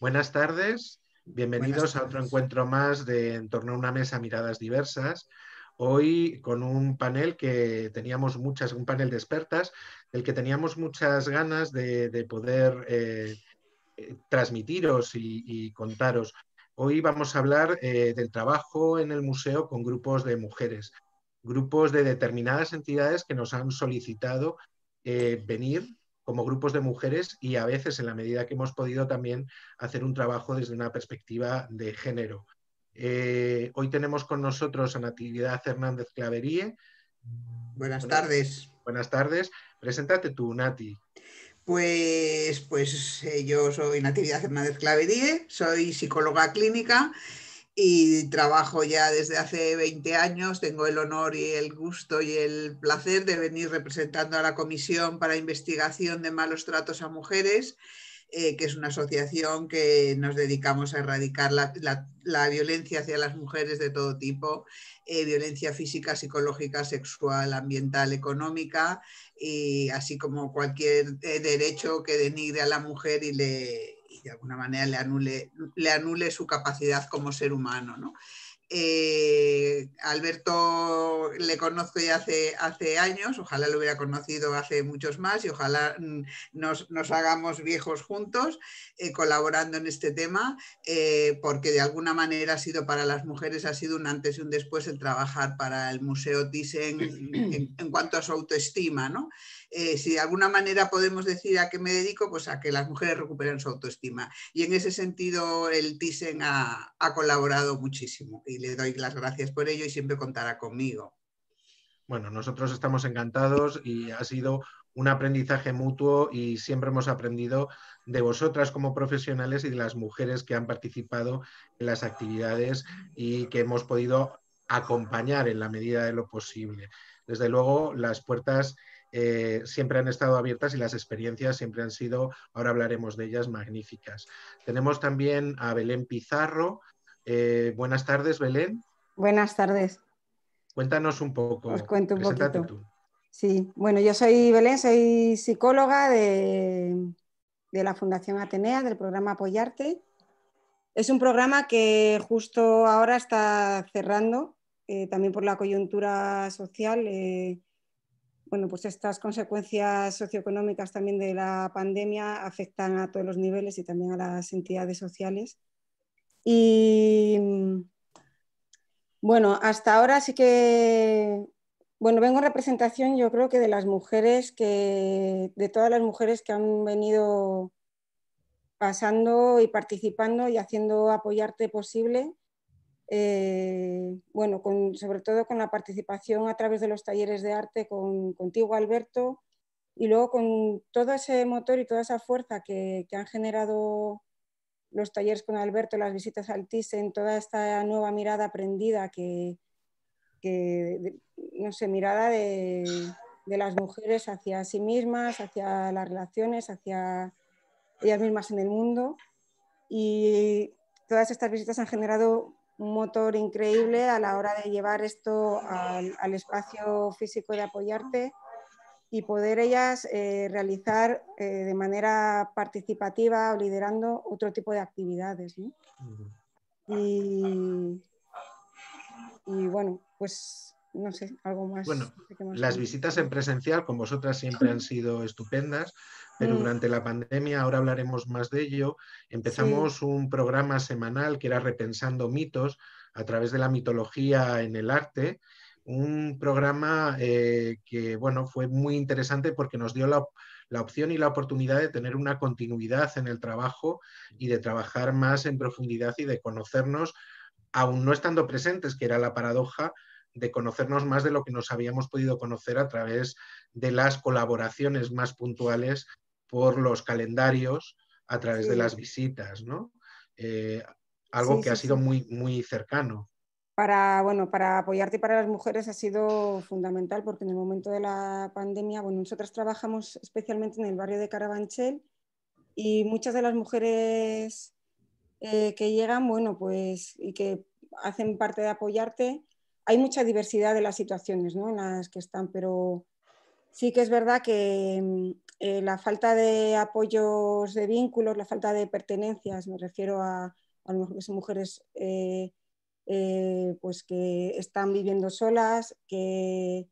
Buenas tardes, bienvenidos a otro encuentro más de En torno a una mesa miradas diversas. Hoy con un panel que teníamos muchas, un panel de expertas, del que teníamos muchas ganas de, poder eh, eh, transmitiros y, contaros. Hoy vamos a hablar eh, del trabajo en el museo con grupos de mujeres, grupos de determinadas entidades que nos han solicitado venir como grupos de mujeres y a veces en la medida que hemos podido también hacer un trabajo desde una perspectiva de género. Eh, hoy tenemos con nosotros a Natividad Hernández Claverie. Buenas tardes. Buenas tardes. Preséntate tú, Nati. Pues, pues eh, yo soy Natividad Hernández Claverie, soy psicóloga clínica y trabajo ya desde hace 20 años. Tengo el honor y el gusto y el placer de venir representando a la Comisión para Investigación de Malos Tratos a Mujeres, eh, que es una asociación que nos dedicamos a erradicar la, violencia hacia las mujeres de todo tipo, eh, violencia física, psicológica, sexual, ambiental, económica, y así como cualquier eh, derecho que denigre a la mujer y le, de alguna manera le anule, le anule su capacidad como ser humano. ¿no? Eh, Alberto le conozco ya hace, hace años, ojalá lo hubiera conocido hace muchos más y ojalá mm, nos, hagamos viejos juntos eh, colaborando en este tema, eh, porque de alguna manera ha sido para las mujeres, ha sido un antes y un después el trabajar para el Museo Thyssen en, en cuanto a su autoestima, ¿no? Eh, si de alguna manera podemos decir a qué me dedico, pues a que las mujeres recuperen su autoestima. Y en ese sentido el TISEN ha, ha colaborado muchísimo y le doy las gracias por ello y siempre contará conmigo. Bueno, nosotros estamos encantados y ha sido un aprendizaje mutuo y siempre hemos aprendido de vosotras como profesionales y de las mujeres que han participado en las actividades y que hemos podido acompañar en la medida de lo posible. Desde luego, las puertas eh, siempre han estado abiertas y las experiencias siempre han sido, ahora hablaremos de ellas, magníficas. Tenemos también a Belén Pizarro. Eh, buenas tardes, Belén. Buenas tardes. Cuéntanos un poco. Os Sí, bueno, yo soy Belén, soy psicóloga de, la Fundación Atenea, del programa Apoyarte. Es un programa que justo ahora está cerrando, eh, también por la coyuntura social bueno, pues estas consecuencias socioeconómicas también de la pandemia afectan a todos los niveles y también a las entidades sociales. Y mm, bueno, hasta ahora sí que, bueno, vengo en representación yo creo que de las mujeres de todas las mujeres que han venido pasando y participando y haciendo apoyarte posible eh, bueno, sobre todo con la participación a través de los talleres de arte con, contigo, Alberto, y luego con todo ese motor y toda esa fuerza que, han generado los talleres con Alberto, las visitas al en toda esta nueva mirada aprendida que, que no sé, mirada de, de, las mujeres hacia sí mismas, hacia las relaciones, hacia ellas mismas en el mundo. Y todas estas visitas han generado un motor increíble a la hora de llevar esto al, espacio físico de apoyarte y poder ellas eh, realizar eh, de manera participativa o liderando otro tipo de actividades. y, bueno, pues no sé, algo más. Bueno, las visitas en presencial con vosotras siempre han sido estupendas pero mm. durante la pandemia, ahora hablaremos más de ello, empezamos un programa semanal que era Repensando mitos a través de la mitología en el arte, un programa eh, que bueno, fue muy interesante porque nos dio la, la, opción y la oportunidad de tener una continuidad en el trabajo y de trabajar más en profundidad y de conocernos, aún no estando presentes, que era la paradoja, de conocernos más de lo que nos habíamos podido conocer a través de las colaboraciones más puntuales por los calendarios a través de las visitas, ¿no? Eh, algo que ha sido muy, muy cercano. Para, bueno, para apoyarte para las mujeres ha sido fundamental porque en el momento de la pandemia, bueno, nosotras trabajamos especialmente en el barrio de Carabanchel y muchas de las mujeres eh, que llegan, bueno, pues y que hacen parte de apoyarte, hay mucha diversidad de las situaciones ¿no? en las que están, pero Sí que es verdad que mm, eh, la falta de apoyos de vínculos, la falta de pertenencias, me refiero a, a mujeres eh, eh, pues que están viviendo solas, que,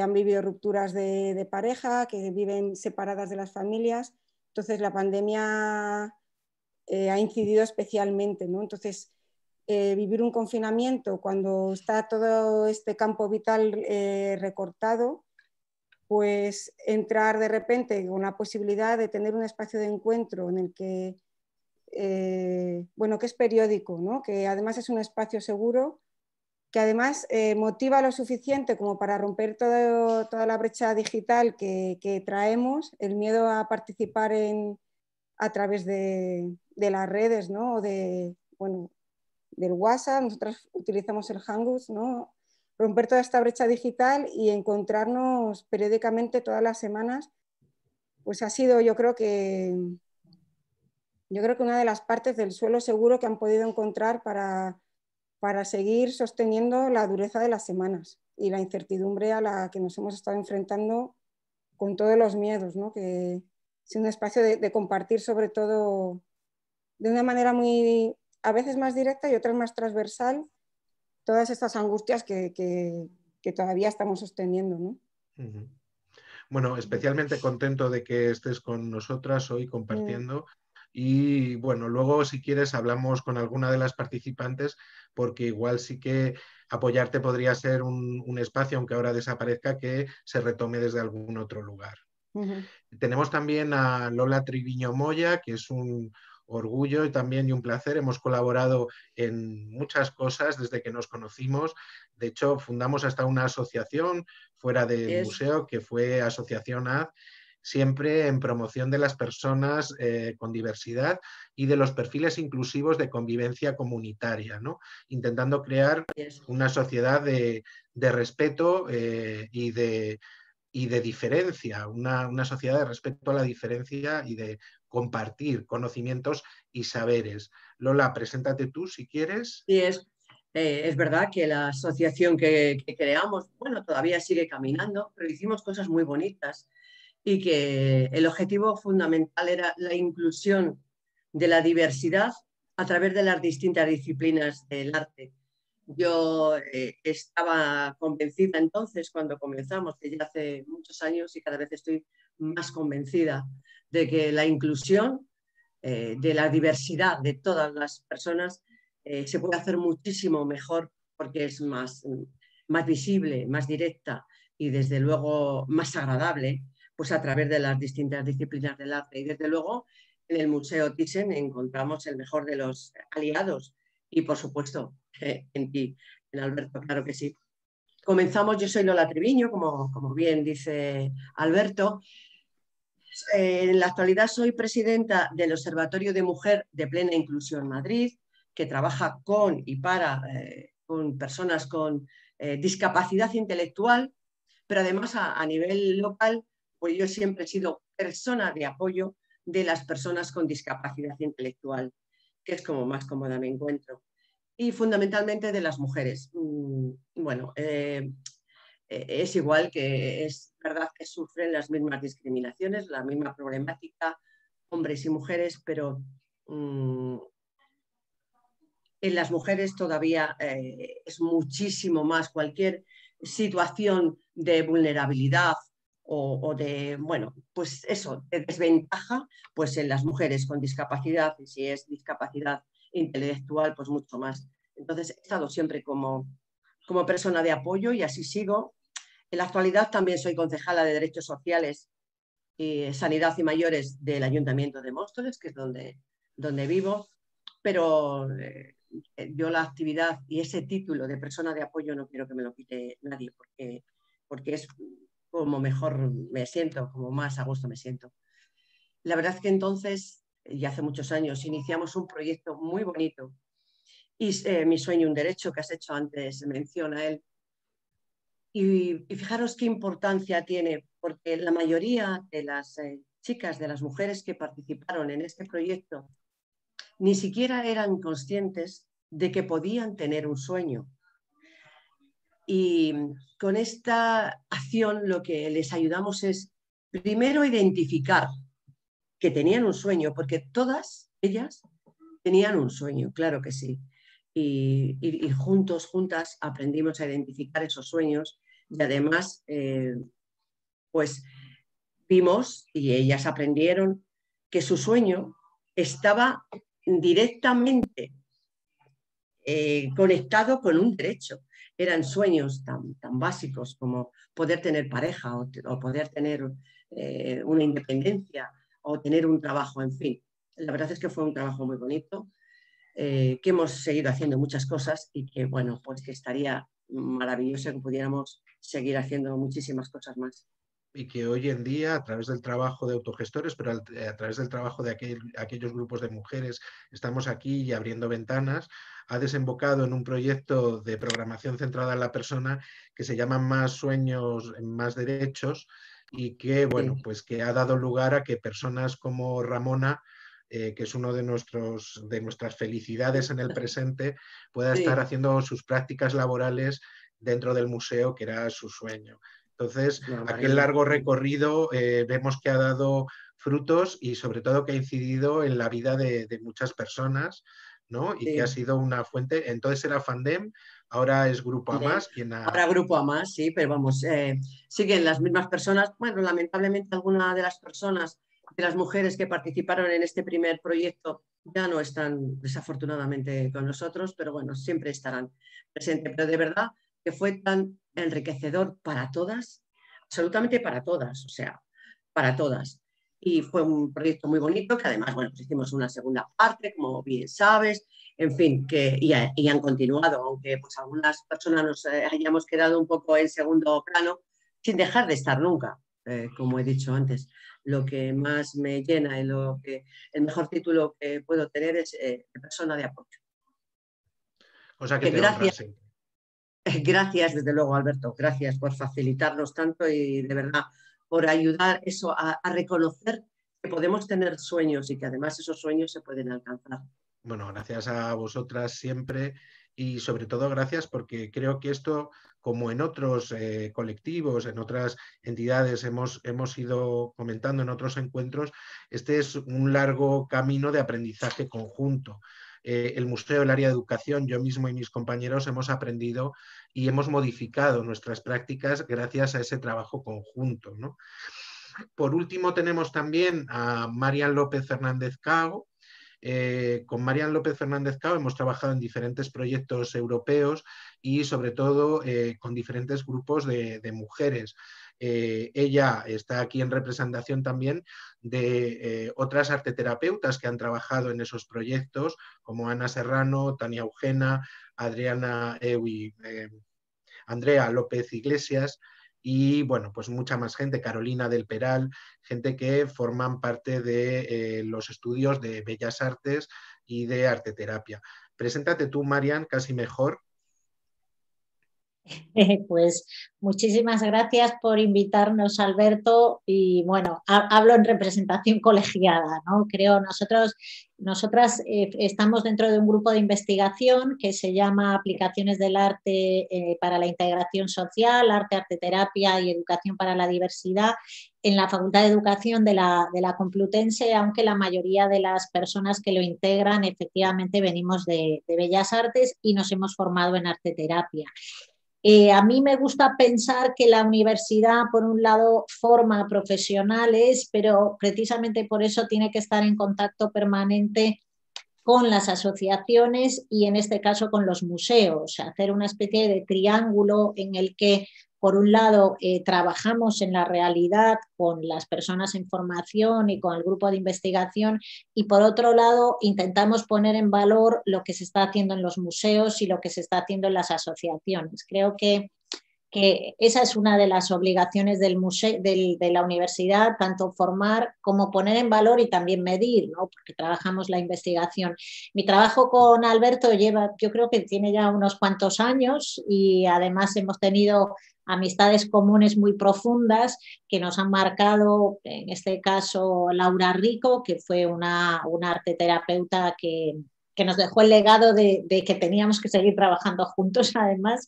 han vivido rupturas de, pareja, que viven separadas de las familias. Entonces la pandemia ha incidido especialmente, ¿no? Entonces vivir un confinamiento cuando está todo este campo vital recortado, pues entrar de repente con la posibilidad de tener un espacio de encuentro en el que, eh, bueno, que es periódico, ¿no? que además es un espacio seguro, que además eh, motiva lo suficiente como para romper toda la brecha digital que, traemos, el miedo a participar en, a través de, de las redes, ¿no? O de, bueno, del WhatsApp, nosotros utilizamos el Hangouts, ¿no? romper toda esta brecha digital y encontrarnos periódicamente todas las semanas, pues ha sido yo creo que yo creo que una de las partes del suelo seguro que han podido encontrar para, para seguir sosteniendo la dureza de las semanas y la incertidumbre a la que nos hemos estado enfrentando con todos los miedos, ¿no? que es un espacio de, de compartir sobre todo de una manera muy, a veces más directa y otras más transversal, todas estas angustias que, todavía estamos sosteniendo. ¿no? Bueno, especialmente contento de que estés con nosotras hoy compartiendo. Y bueno, luego si quieres hablamos con alguna de las participantes porque igual sí que apoyarte podría ser un, espacio, aunque ahora desaparezca, que se retome desde algún otro lugar. Tenemos también a Lola Triviño Moya, que es un, orgullo y también un placer. Hemos colaborado en muchas cosas desde que nos conocimos. De hecho, fundamos hasta una asociación fuera del museo que fue Asociación AD siempre en promoción de las personas eh, con diversidad y de los perfiles inclusivos de convivencia comunitaria, ¿no? intentando crear una sociedad de, respeto eh, y, de, y, de, diferencia, una, sociedad de respeto a la diferencia y de compartir conocimientos y saberes. Lola, preséntate tú si quieres. Sí, es, eh, es verdad que la asociación que, creamos, bueno, todavía sigue caminando, pero hicimos cosas muy bonitas y que el objetivo fundamental era la inclusión de la diversidad a través de las distintas disciplinas del arte. Yo eh, estaba convencida entonces, cuando comenzamos, que ya hace muchos años y cada vez estoy más convencida de que la inclusión, eh, de la diversidad de todas las personas eh, se puede hacer muchísimo mejor porque es más, más visible, más directa y desde luego más agradable, pues a través de las distintas disciplinas del arte. Y desde luego en el Museo Thyssen encontramos el mejor de los aliados y por supuesto en ti, en Alberto, claro que sí. Comenzamos, yo soy Lola Treviño, como, como bien dice Alberto, eh, en la actualidad soy presidenta del Observatorio de Mujer de Plena Inclusión Madrid, que trabaja con y para eh, con personas con eh, discapacidad intelectual, pero además a, a, nivel local, pues yo siempre he sido persona de apoyo de las personas con discapacidad intelectual, que es como más cómoda me encuentro, y fundamentalmente de las mujeres. Mm, bueno, e-, es igual que es verdad que sufren las mismas discriminaciones, la misma problemática, hombres y mujeres, pero mm, en las mujeres todavía eh, es muchísimo más cualquier situación de vulnerabilidad o, de, bueno, pues eso, de desventaja, pues en las mujeres con discapacidad, y si es discapacidad intelectual, pues mucho más. Entonces he estado siempre como, como persona de apoyo y así sigo en la actualidad también soy concejala de Derechos Sociales y Sanidad y Mayores del Ayuntamiento de Móstoles, que es donde, donde vivo, pero eh, yo la actividad y ese título de persona de apoyo no quiero que me lo quite nadie, porque, porque es como mejor me siento, como más a gusto me siento. La verdad es que entonces, y hace muchos años, iniciamos un proyecto muy bonito y eh, mi sueño, un derecho que has hecho antes se menciona él, y, fijaros qué importancia tiene, porque la mayoría de las eh, chicas, de las mujeres que participaron en este proyecto, ni siquiera eran conscientes de que podían tener un sueño. Y con esta acción lo que les ayudamos es primero identificar que tenían un sueño, porque todas ellas tenían un sueño, claro que sí y, juntos, juntas aprendimos a identificar esos sueños y además, eh, pues vimos y ellas aprendieron que su sueño estaba directamente eh, conectado con un derecho. Eran sueños tan, básicos como poder tener pareja o, poder tener eh, una independencia o tener un trabajo, en fin. La verdad es que fue un trabajo muy bonito eh, que hemos seguido haciendo muchas cosas y que, bueno, pues que estaría maravilloso que pudiéramos seguir haciendo muchísimas cosas más. Y que hoy en día, a través del trabajo de autogestores, pero eh, a través del trabajo de aquellos grupos de mujeres, estamos aquí y abriendo ventanas, ha desembocado en un proyecto de programación centrada en la persona que se llama Más sueños, más derechos, y que, bueno, pues que ha dado lugar a que personas como Ramona eh, que es uno de, nuestros, de nuestras felicidades en el presente, pueda estar haciendo sus prácticas laborales dentro del museo, que era su sueño. Entonces, aquel largo recorrido eh, vemos que ha dado frutos y sobre todo que ha incidido en la vida de, muchas personas, ¿no? Y que ha sido una fuente. Entonces era Fandem, ahora es Grupo AMAS quien Ahora Grupo AMAS, sí, pero vamos, eh, siguen las mismas personas. Bueno, lamentablemente alguna de las personas de las mujeres que participaron en este primer proyecto ya no están desafortunadamente con nosotros, pero bueno, siempre estarán presentes. Pero de verdad que fue tan enriquecedor para todas, absolutamente para todas, o sea, para todas. Y fue un proyecto muy bonito que además, bueno, pues hicimos una segunda parte, como bien sabes, en fin, que y, han continuado, aunque pues algunas personas nos eh, hayamos quedado un poco en segundo plano, sin dejar de estar nunca, eh, como he dicho antes lo que más me llena y lo que el mejor título que puedo tener es eh, persona de apoyo. O sea que, gracias, gracias desde luego Alberto, gracias por facilitarnos tanto y de verdad por ayudar eso a reconocer que podemos tener sueños y que además esos sueños se pueden alcanzar. Bueno, gracias a vosotras siempre y sobre todo gracias porque creo que esto, como en otros eh, colectivos, en otras entidades hemos, hemos ido comentando en otros encuentros, este es un largo camino de aprendizaje conjunto. Eh, el museo, el área de educación, yo mismo y mis compañeros hemos aprendido y hemos modificado nuestras prácticas gracias a ese trabajo conjunto. Por último, tenemos también a Marian López Fernández Cago, eh, con Marian López Fernández Cao hemos trabajado en diferentes proyectos europeos y sobre todo eh, con diferentes grupos de, mujeres. Eh, ella está aquí en representación también de otras arteterapeutas que han trabajado en esos proyectos, como Ana Serrano, Tania Eugena, Adriana Ewi, Andrea López Iglesias y bueno, pues mucha más gente, Carolina del Peral, gente que forman parte de eh, los estudios de Bellas Artes y de arte terapia Preséntate tú, Marian, casi mejor, Pues muchísimas gracias por invitarnos, Alberto. Y bueno, hablo en representación colegiada, ¿no? Creo nosotros, nosotras eh, estamos dentro de un grupo de investigación que se llama Aplicaciones del Arte eh, para la Integración Social, Arte, Arte Terapia y Educación para la Diversidad en la Facultad de Educación de la, Complutense, aunque la mayoría de las personas que lo integran efectivamente venimos de, de Bellas Artes y nos hemos formado en arte terapia. Eh, a mí me gusta pensar que la universidad, por un lado, forma profesionales, pero precisamente por eso tiene que estar en contacto permanente con las asociaciones y en este caso con los museos, hacer una especie de triángulo en el que por un lado, eh, trabajamos en la realidad con las personas en formación y con el grupo de investigación y por otro lado, intentamos poner en valor lo que se está haciendo en los museos y lo que se está haciendo en las asociaciones. Creo que, esa es una de las obligaciones del de la universidad, tanto formar como poner en valor y también medir, porque trabajamos la investigación. Mi trabajo con Alberto lleva, yo creo que tiene ya unos cuantos años y además hemos tenido amistades comunes muy profundas que nos han marcado, en este caso Laura Rico, que fue una, arteterapeuta que, que nos dejó el legado de, que teníamos que seguir trabajando juntos además.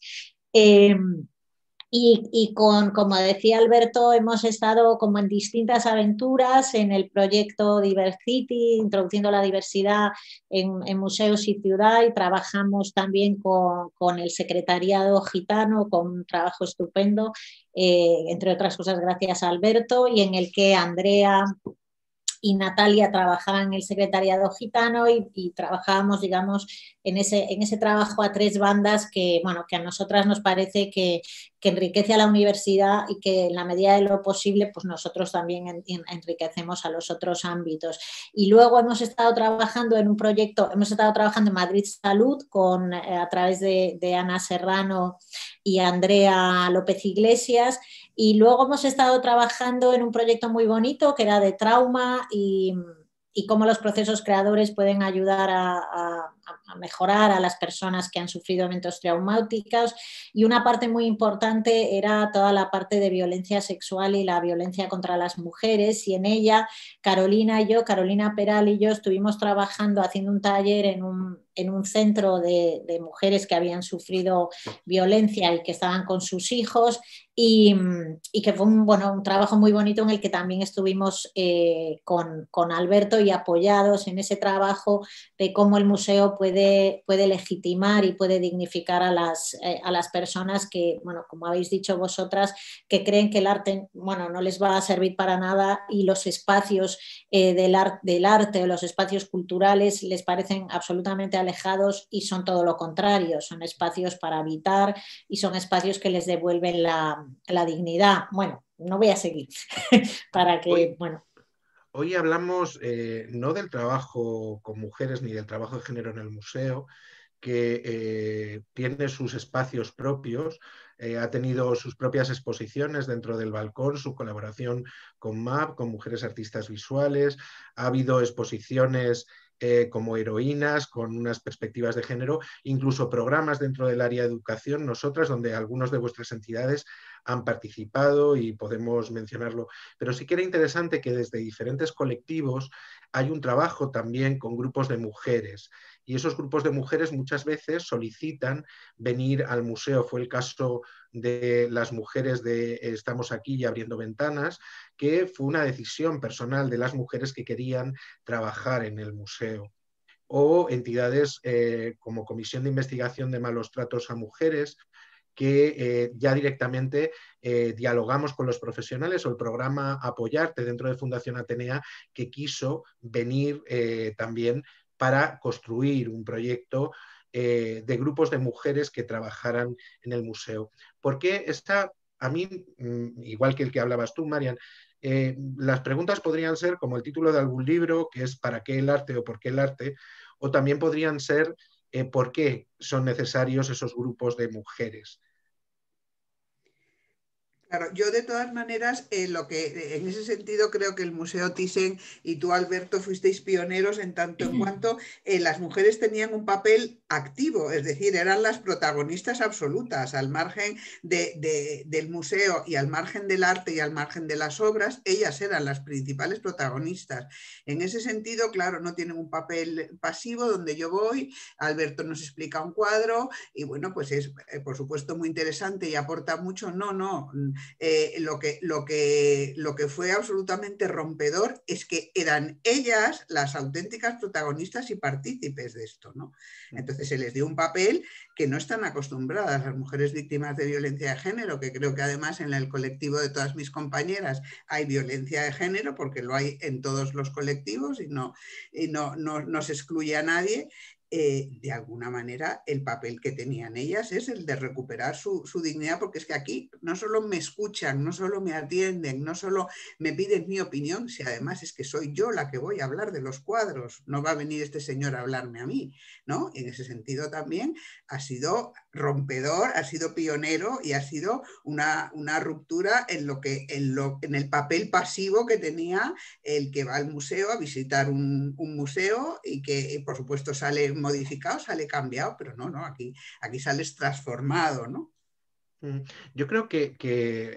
Em, y, con, como decía Alberto, hemos estado como en distintas aventuras en el proyecto Diversity, introduciendo la diversidad en, museos y ciudad, y trabajamos también con, el secretariado gitano, con un trabajo estupendo, eh, entre otras cosas gracias a Alberto, y en el que Andrea y Natalia trabajaba en el secretariado gitano y, trabajábamos, digamos, en ese, trabajo a tres bandas que, que a nosotras nos parece que, enriquece a la universidad y que en la medida de lo posible, pues nosotros también enriquecemos a los otros ámbitos. Y luego hemos estado trabajando en un proyecto, hemos estado trabajando en Madrid Salud con, eh, a través de, de Ana Serrano y Andrea López Iglesias y luego hemos estado trabajando en un proyecto muy bonito que era de trauma y, cómo los procesos creadores pueden ayudar a a, mejorar a las personas que han sufrido eventos traumáticos y una parte muy importante era toda la parte de violencia sexual y la violencia contra las mujeres y en ella Carolina y yo, Carolina Peral y yo estuvimos trabajando haciendo un taller en un, en un centro de, mujeres que habían sufrido violencia y que estaban con sus hijos y, y, que fue un, bueno, un trabajo muy bonito en el que también estuvimos eh, con, con, Alberto y apoyados en ese trabajo de cómo el museo puede, legitimar y puede dignificar a las, eh, a las personas que, bueno, como habéis dicho vosotras, que creen que el arte, bueno, no les va a servir para nada y los espacios eh, del, del arte o los espacios culturales les parecen absolutamente alejados y son todo lo contrario, son espacios para habitar y son espacios que les devuelven la, la dignidad. Bueno, no voy a seguir para que, bueno. Hoy hablamos eh, no del trabajo con mujeres ni del trabajo de género en el museo, que eh, tiene sus espacios propios, eh, ha tenido sus propias exposiciones dentro del balcón, su colaboración con MAP, con mujeres artistas visuales, ha habido exposiciones como heroínas, con unas perspectivas de género, incluso programas dentro del área de educación, nosotras, donde algunos de vuestras entidades han participado y podemos mencionarlo. Pero sí que era interesante que desde diferentes colectivos hay un trabajo también con grupos de mujeres y esos grupos de mujeres muchas veces solicitan venir al museo. Fue el caso de las mujeres de Estamos aquí y abriendo ventanas, que fue una decisión personal de las mujeres que querían trabajar en el museo o entidades eh, como Comisión de Investigación de Malos Tratos a Mujeres, que eh, ya directamente eh, dialogamos con los profesionales o el programa Apoyarte dentro de Fundación Atenea que quiso venir eh, también para construir un proyecto de grupos de mujeres que trabajaran en el museo. Porque está, a mí, mm, igual que el que hablabas tú, Marian, las preguntas podrían ser como el título de algún libro, que es ¿para qué el arte o por qué el arte? O también podrían ser ¿por qué son necesarios esos grupos de mujeres? Claro, yo de todas maneras, eh, lo que eh, en ese sentido creo que el Museo Thyssen y tú, Alberto, fuisteis pioneros en tanto en cuanto eh, las mujeres tenían un papel activo, es decir, eran las protagonistas absolutas, al margen de, del museo y al margen del arte y al margen de las obras, ellas eran las principales protagonistas. En ese sentido, claro, no tienen un papel pasivo donde yo voy, Alberto nos explica un cuadro y bueno, pues es, por supuesto, muy interesante y aporta mucho. No, no eh, lo, que, lo, que, lo que fue absolutamente rompedor es que eran ellas las auténticas protagonistas y partícipes de esto. ¿no? Mm. Entonces se les dio un papel que no están acostumbradas las mujeres víctimas de violencia de género, que creo que además en el colectivo de todas mis compañeras hay violencia de género porque lo hay en todos los colectivos y no, no se excluye a nadie eh, de alguna manera el papel que tenían ellas es el de recuperar su, dignidad, porque es que aquí no solo me escuchan, no solo me atienden, no solo me piden mi opinión, si además es que soy yo la que voy a hablar de los cuadros, no va a venir este señor a hablarme a mí, ¿no? En ese sentido también ha sido rompedor, ha sido pionero y ha sido una, ruptura en, lo que, en, en el papel pasivo que tenía el que va al museo a visitar un, un museo y que, por supuesto, sale modificado, sale cambiado, pero no, no, aquí, aquí sales transformado, ¿no? Mm, yo creo que,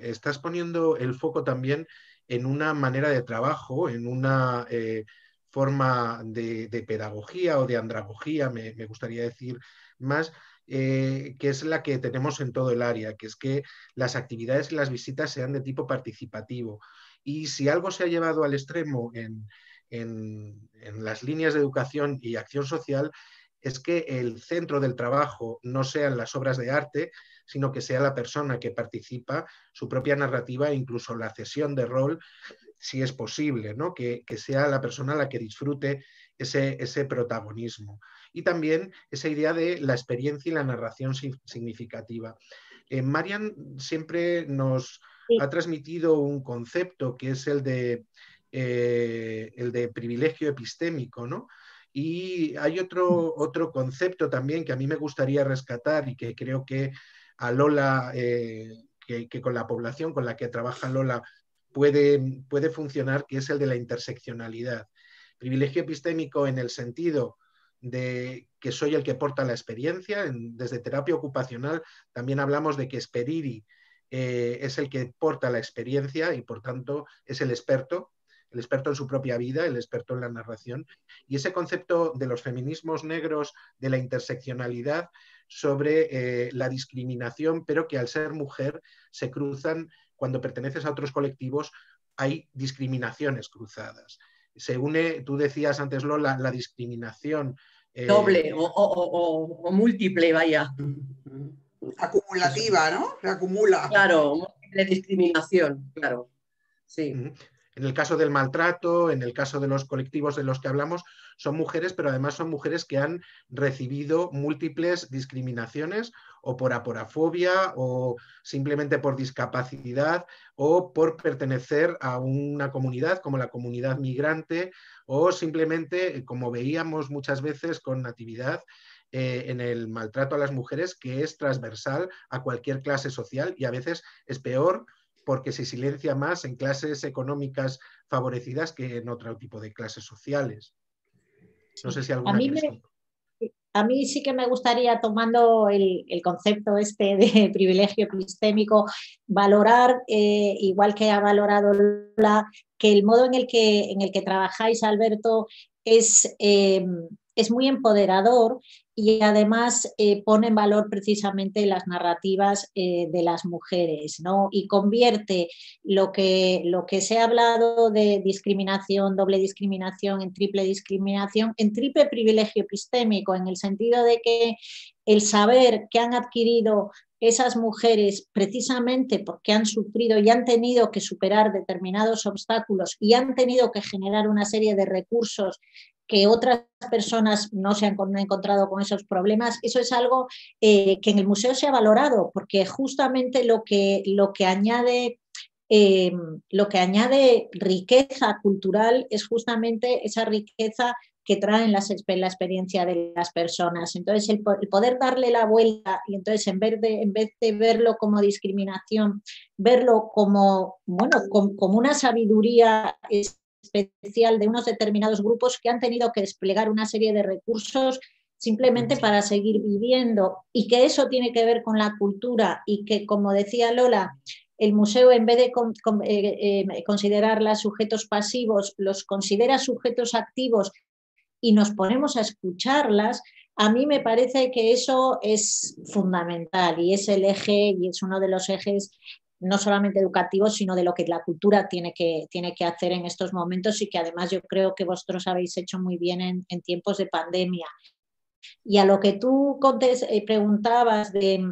estás poniendo el foco también en una manera de trabajo, en una eh, forma de, pedagogía o de andragogía, me, gustaría decir más, eh, que es la que tenemos en todo el área, que es que las actividades y las visitas sean de tipo participativo. Y si algo se ha llevado al extremo en, en, las líneas de educación y acción social es que el centro del trabajo no sean las obras de arte, sino que sea la persona que participa, su propia narrativa e incluso la cesión de rol, si es posible, ¿no? que, sea la persona la que disfrute ese, ese, protagonismo. Y también esa idea de la experiencia y la narración significativa. Eh, Marian siempre nos ha transmitido un concepto que es el de eh, el de privilegio epistémico, ¿no? Y hay otro, otro concepto también que a mí me gustaría rescatar y que creo que a Lola, eh, que, con la población con la que trabaja Lola puede, puede funcionar, que es el de la interseccionalidad. Privilegio epistémico en el sentido de que soy el que porta la experiencia. desde terapia ocupacional también hablamos de que Esperiri eh, es el que porta la experiencia y por tanto es el experto el experto en su propia vida, el experto en la narración, y ese concepto de los feminismos negros, de la interseccionalidad, sobre eh, la discriminación, pero que al ser mujer se cruzan, cuando perteneces a otros colectivos, hay discriminaciones cruzadas. Se une, tú decías antes, Lola, la discriminación. Eh, Doble o, múltiple, vaya. Acumulativa, ¿no? Se acumula. Claro, múltiple discriminación, claro. Sí. En el caso del maltrato, en el caso de los colectivos de los que hablamos, son mujeres, pero además son mujeres que han recibido múltiples discriminaciones o por aporafobia o simplemente por discapacidad o por pertenecer a una comunidad como la comunidad migrante o simplemente, eh, como veíamos muchas veces con natividad, eh, en el maltrato a las mujeres que es transversal a cualquier clase social y a veces es peor porque se silencia más en clases económicas favorecidas que en otro tipo de clases sociales. No sé si alguna... A mí, a mí sí que me gustaría, tomando el, concepto este de privilegio epistémico, valorar, eh, igual que ha valorado la, que el modo en el que, en el que trabajáis, Alberto, es... Eh, es muy empoderador y además eh, pone en valor precisamente las narrativas eh, de las mujeres, ¿no? Y convierte lo que, lo que se ha hablado de discriminación, doble discriminación, en triple discriminación, en triple privilegio epistémico, en el sentido de que el saber que han adquirido esas mujeres precisamente porque han sufrido y han tenido que superar determinados obstáculos y han tenido que generar una serie de recursos que otras personas no se han encontrado con esos problemas, eso es algo eh, que en el museo se ha valorado, porque justamente lo que, lo que añade em, lo que añade riqueza cultural es justamente esa riqueza que traen las, la experiencia de las personas. Entonces, el, poder darle la vuelta y entonces en vez de, en vez de verlo como discriminación, verlo como, bueno, como una sabiduría especial de unos determinados grupos que han tenido que desplegar una serie de recursos simplemente para seguir viviendo y que eso tiene que ver con la cultura y que, como decía Lola, el museo en vez de eh, eh, considerarlas sujetos pasivos, los considera sujetos activos y nos ponemos a escucharlas, a mí me parece que eso es fundamental y es el eje y es uno de los ejes no solamente educativo, sino de lo que la cultura tiene que, tiene que hacer en estos momentos y que además yo creo que vosotros habéis hecho muy bien en, tiempos de pandemia. Y a lo que tú eh, preguntabas de,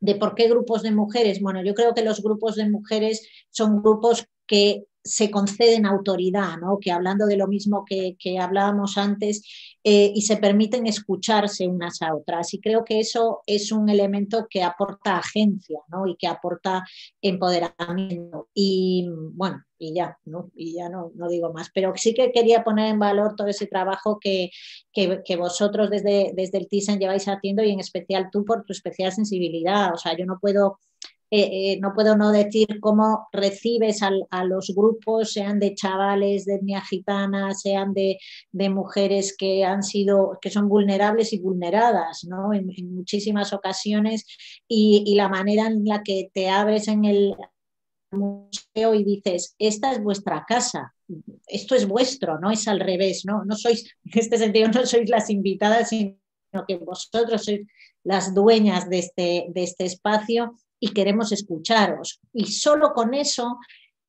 de por qué grupos de mujeres, bueno, yo creo que los grupos de mujeres son grupos que se conceden autoridad, ¿no? que hablando de lo mismo que, que hablábamos antes, eh, y se permiten escucharse unas a otras. Y creo que eso es un elemento que aporta agencia ¿no? y que aporta empoderamiento. Y bueno, y ya, ¿no? y ya no, no digo más. Pero sí que quería poner en valor todo ese trabajo que, que, vosotros desde, desde el tisan e lleváis haciendo y en especial tú por tu especial sensibilidad. O sea, yo no puedo eh, eh, no puedo no decir cómo recibes a los grupos, sean de chavales de etnia gitana, sean de, mujeres que han sido, que son vulnerables y vulneradas, ¿no? En, muchísimas ocasiones, y, la manera en la que te abres en el museo y dices, esta es vuestra casa, esto es vuestro, no es al revés, no, sois, en este sentido, no sois las invitadas, sino que vosotros sois las dueñas de este, este espacio y queremos escucharos. Y solo con eso,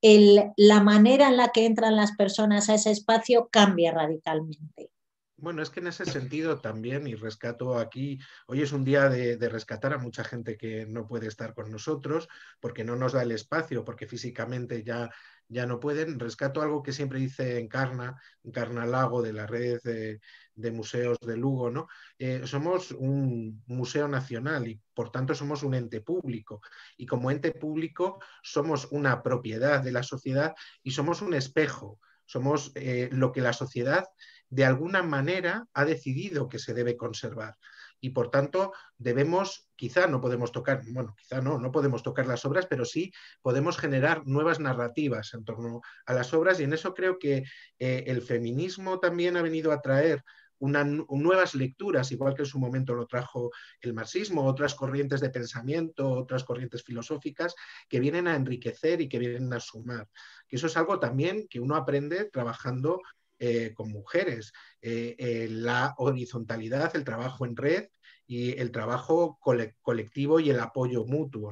la manera en la que entran las personas a ese espacio cambia radicalmente. Bueno, es que en ese sentido también, y rescato aquí, hoy es un día de, rescatar a mucha gente que no puede estar con nosotros porque no nos da el espacio, porque físicamente ya, ya no pueden. Rescato algo que siempre dice Encarna, Encarna Lago de la red. Eh, de museos de Lugo, ¿no? Eh, somos un museo nacional y por tanto somos un ente público y como ente público somos una propiedad de la sociedad y somos un espejo, somos eh, lo que la sociedad de alguna manera ha decidido que se debe conservar y por tanto debemos, quizá no podemos tocar, bueno, quizá no, no podemos tocar las obras, pero sí podemos generar nuevas narrativas en torno a las obras y en eso creo que eh, el feminismo también ha venido a traer nuevas lecturas, igual que en su momento lo trajo el marxismo, otras corrientes de pensamiento, otras corrientes filosóficas que vienen a enriquecer y que vienen a sumar. Que eso es algo también que uno aprende trabajando eh, con mujeres, eh, eh, la horizontalidad, el trabajo en red y el trabajo colectivo y el apoyo mutuo,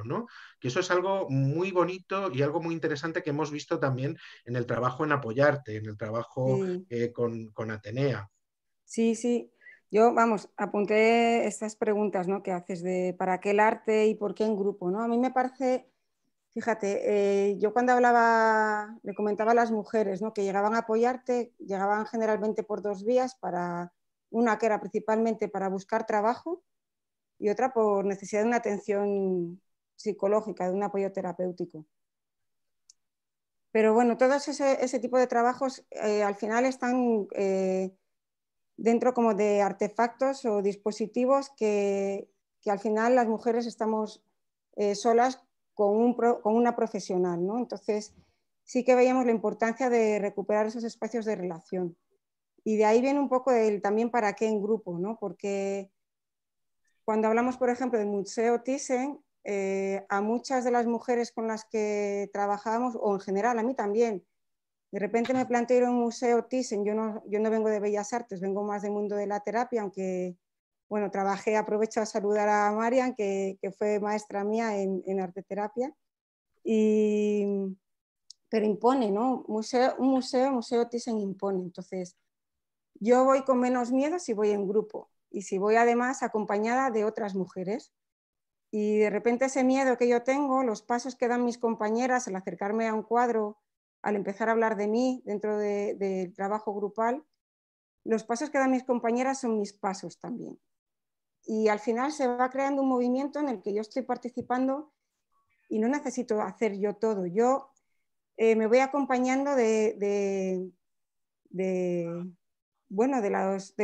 Que eso es algo muy bonito y algo muy interesante que hemos visto también en el trabajo en apoyarte, en el trabajo con, con Atenea. Sí, sí. Yo, vamos, apunté estas preguntas ¿no? que haces de para qué el arte y por qué en grupo. ¿no? A mí me parece, fíjate, eh, yo cuando hablaba, le comentaba a las mujeres ¿no? que llegaban a apoyarte, llegaban generalmente por dos vías, para una que era principalmente para buscar trabajo y otra por necesidad de una atención psicológica, de un apoyo terapéutico. Pero bueno, todos ese, tipo de trabajos eh, al final están eh, dentro como de artefactos o dispositivos que, al final las mujeres estamos eh, solas con, una profesional. ¿no? Entonces sí que veíamos la importancia de recuperar esos espacios de relación. Y de ahí viene un poco el también para qué en grupo, ¿no? porque cuando hablamos, por ejemplo, del Museo Thyssen, eh, a muchas de las mujeres con las que trabajábamos, o en general a mí también, de repente me planteo ir a un museo Thyssen, yo no, yo no vengo de Bellas Artes, vengo más del mundo de la terapia, aunque, bueno, trabajé, aprovecho a saludar a Marian, que, fue maestra mía en, arte terapia. y, pero impone, ¿no? Museo, un museo, museo Thyssen impone, entonces yo voy con menos miedo si voy en grupo y si voy además acompañada de otras mujeres. Y de repente ese miedo que yo tengo, los pasos que dan mis compañeras al acercarme a un cuadro al empezar a hablar de mí dentro del trabajo grupal, los pasos que dan mis compañeras son mis pasos también. Y al final se va creando un movimiento en el que yo estoy participando y no necesito hacer yo todo. Yo eh, me voy acompañando de, bueno, de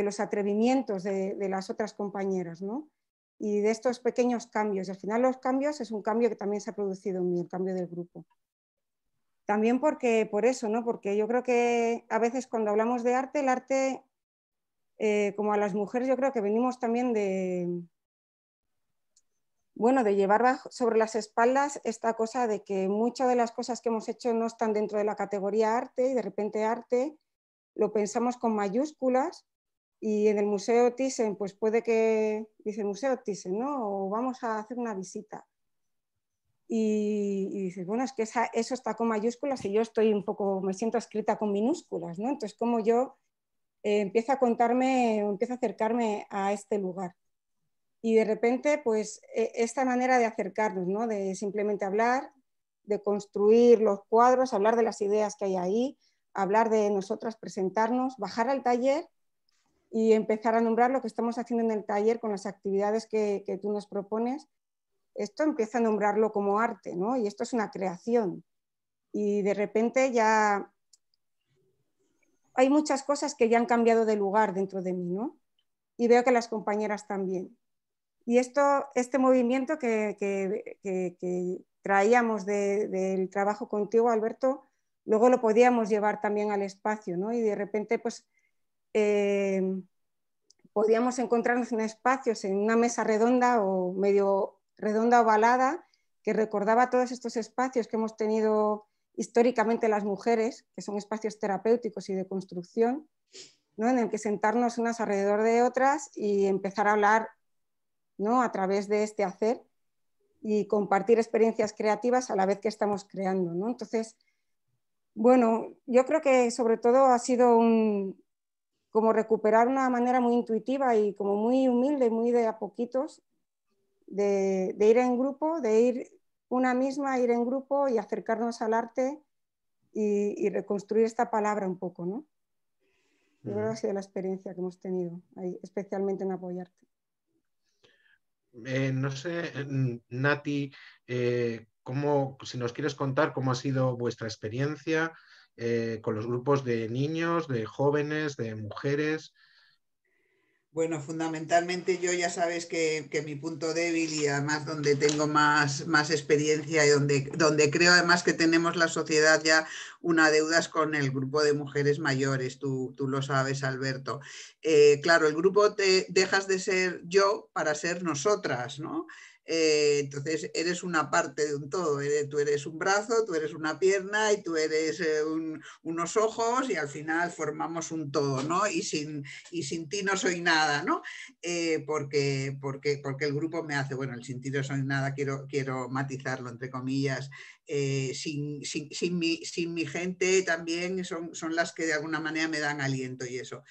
los, atrevimientos de, las otras compañeras y de estos pequeños cambios. al final los cambios es un cambio que también se ha producido en mí, el cambio del grupo. También porque, por eso, ¿no? porque yo creo que a veces cuando hablamos de arte, el arte, eh, como a las mujeres, yo creo que venimos también de, bueno, de llevar sobre las espaldas esta cosa de que muchas de las cosas que hemos hecho no están dentro de la categoría arte y de repente arte lo pensamos con mayúsculas y en el Museo Thyssen, pues puede que, dice Museo Thyssen, ¿no? O vamos a hacer una visita y, dices, bueno, es que eso está con mayúsculas y yo estoy un poco, me siento escrita con minúsculas, ¿no? Entonces, ¿cómo yo eh, empiezo a contarme, empiezo a acercarme a este lugar. Y de repente, pues, e, esta manera de acercarnos, ¿no? De simplemente hablar, de construir los cuadros, hablar de las ideas que hay ahí, hablar de nosotras, presentarnos, bajar al taller y empezar a nombrar lo que estamos haciendo en el taller con las actividades que tú nos propones esto empieza a nombrarlo como arte, ¿no? Y esto es una creación. Y de repente ya hay muchas cosas que ya han cambiado de lugar dentro de mí, ¿no? Y veo que las compañeras también. Y esto, este movimiento que, traíamos del trabajo contigo, Alberto, luego lo podíamos llevar también al espacio, ¿no? Y de repente, pues, eh, podíamos encontrarnos en espacios, en una mesa redonda o medio redonda ovalada que recordaba todos estos espacios que hemos tenido históricamente las mujeres, que son espacios terapéuticos y de construcción, ¿no? en el que sentarnos unas alrededor de otras y empezar a hablar ¿no? a través de este hacer y compartir experiencias creativas a la vez que estamos creando. ¿no? Entonces, bueno, yo creo que sobre todo ha sido un, como recuperar una manera muy intuitiva y como muy humilde, muy de a poquitos, de, ir en grupo, de ir una misma, ir en grupo y acercarnos al arte y, reconstruir esta palabra un poco, ¿no? Yo creo que ha sido la experiencia que hemos tenido, especialmente en apoyarte. Eh, no sé, Nati, eh, si nos quieres contar cómo ha sido vuestra experiencia eh, con los grupos de niños, de jóvenes, de mujeres, bueno, fundamentalmente yo ya sabes que, mi punto débil y además donde tengo más, más experiencia y donde, donde creo además que tenemos la sociedad ya una deuda es con el grupo de mujeres mayores, tú, tú lo sabes Alberto. Eh, claro, el grupo te dejas de ser yo para ser nosotras, ¿no? Eh, entonces eres una parte de un todo, eh, tú eres un brazo, tú eres una pierna y tú eres eh, unos ojos y al final formamos un todo, ¿no? Y sin, y sin ti no soy nada, ¿no? porque, el grupo me hace, bueno, el sin ti no soy nada, quiero, quiero matizarlo, entre comillas, sin, mi, gente también son, son las que de alguna manera me dan aliento y eso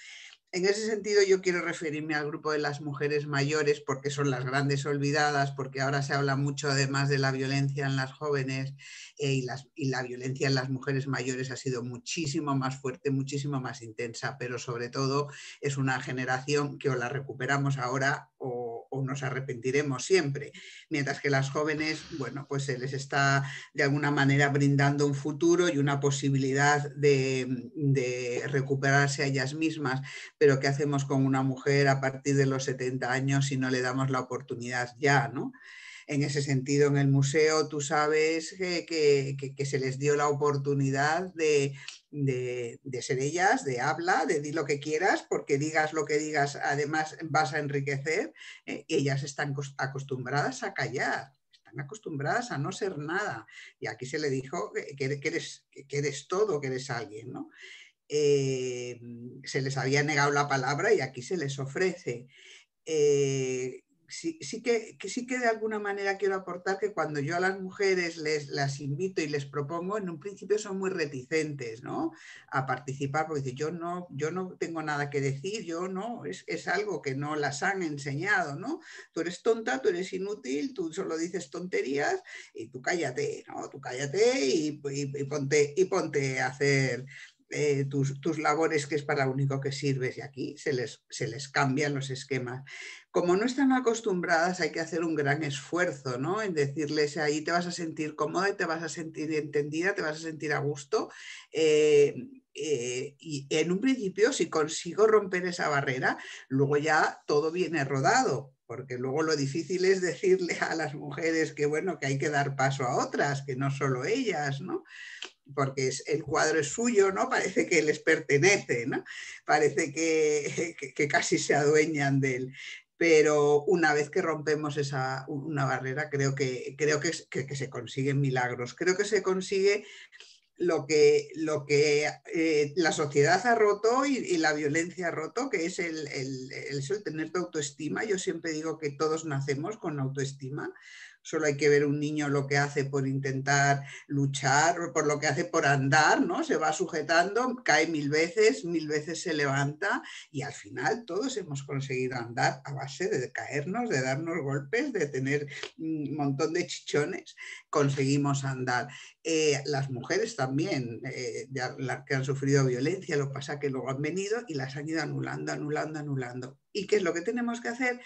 en ese sentido yo quiero referirme al grupo de las mujeres mayores porque son las grandes olvidadas, porque ahora se habla mucho además de la violencia en las jóvenes eh, y, y la violencia en las mujeres mayores ha sido muchísimo más fuerte, muchísimo más intensa, pero sobre todo es una generación que o la recuperamos ahora o, nos arrepentiremos siempre. Mientras que las jóvenes, bueno, pues se les está de alguna manera brindando un futuro y una posibilidad de, recuperarse a ellas mismas. Pero ¿qué hacemos con una mujer a partir de los 70 años si no le damos la oportunidad ya, no? en ese sentido en el museo tú sabes eh, que, se les dio la oportunidad de, de, ser ellas, de habla, de di lo que quieras, porque digas lo que digas, además vas a enriquecer. Eh, ellas están acostumbradas a callar, están acostumbradas a no ser nada. Y aquí se le dijo que, eres, todo, que eres alguien, ¿no? Eh, se les había negado la palabra y aquí se les ofrece. Eh, sí, que, sí que de alguna manera quiero aportar que cuando yo a las mujeres les las invito y les propongo, en un principio son muy reticentes a participar, porque yo no, yo no tengo nada que decir, yo no, es, algo que no las han enseñado, ¿no? Tú eres tonta, tú eres inútil, tú solo dices tonterías y tú cállate, ¿no? Tú cállate ponte, y ponte a hacer eh, tus, labores, que es para lo único que sirves, y aquí se les, cambian los esquemas. Como no están acostumbradas, hay que hacer un gran esfuerzo, ¿no? En decirles ahí te vas a sentir cómoda, te vas a sentir entendida, te vas a sentir a gusto. Eh, eh, y en un principio, si consigo romper esa barrera, luego ya todo viene rodado, porque luego lo difícil es decirle a las mujeres que bueno, que hay que dar paso a otras, que no solo ellas, ¿no? porque el cuadro es suyo, Parece que les pertenece, Parece que, casi se adueñan de él pero una vez que rompemos esa una barrera, creo que, se consiguen milagros. Creo que se consigue lo que, eh, la sociedad ha roto y, la violencia ha roto, que es el, el, el tener tu autoestima. Yo siempre digo que todos nacemos con autoestima solo hay que ver un niño lo que hace por intentar luchar, por lo que hace por andar, ¿no? Se va sujetando, cae mil veces, mil veces se levanta y al final todos hemos conseguido andar a base de caernos, de darnos golpes, de tener un montón de chichones, conseguimos andar. Eh, las mujeres también, eh, las que han sufrido violencia, lo pasa que luego han venido y las han ido anulando, anulando, anulando. ¿Y qué es lo que tenemos que hacer?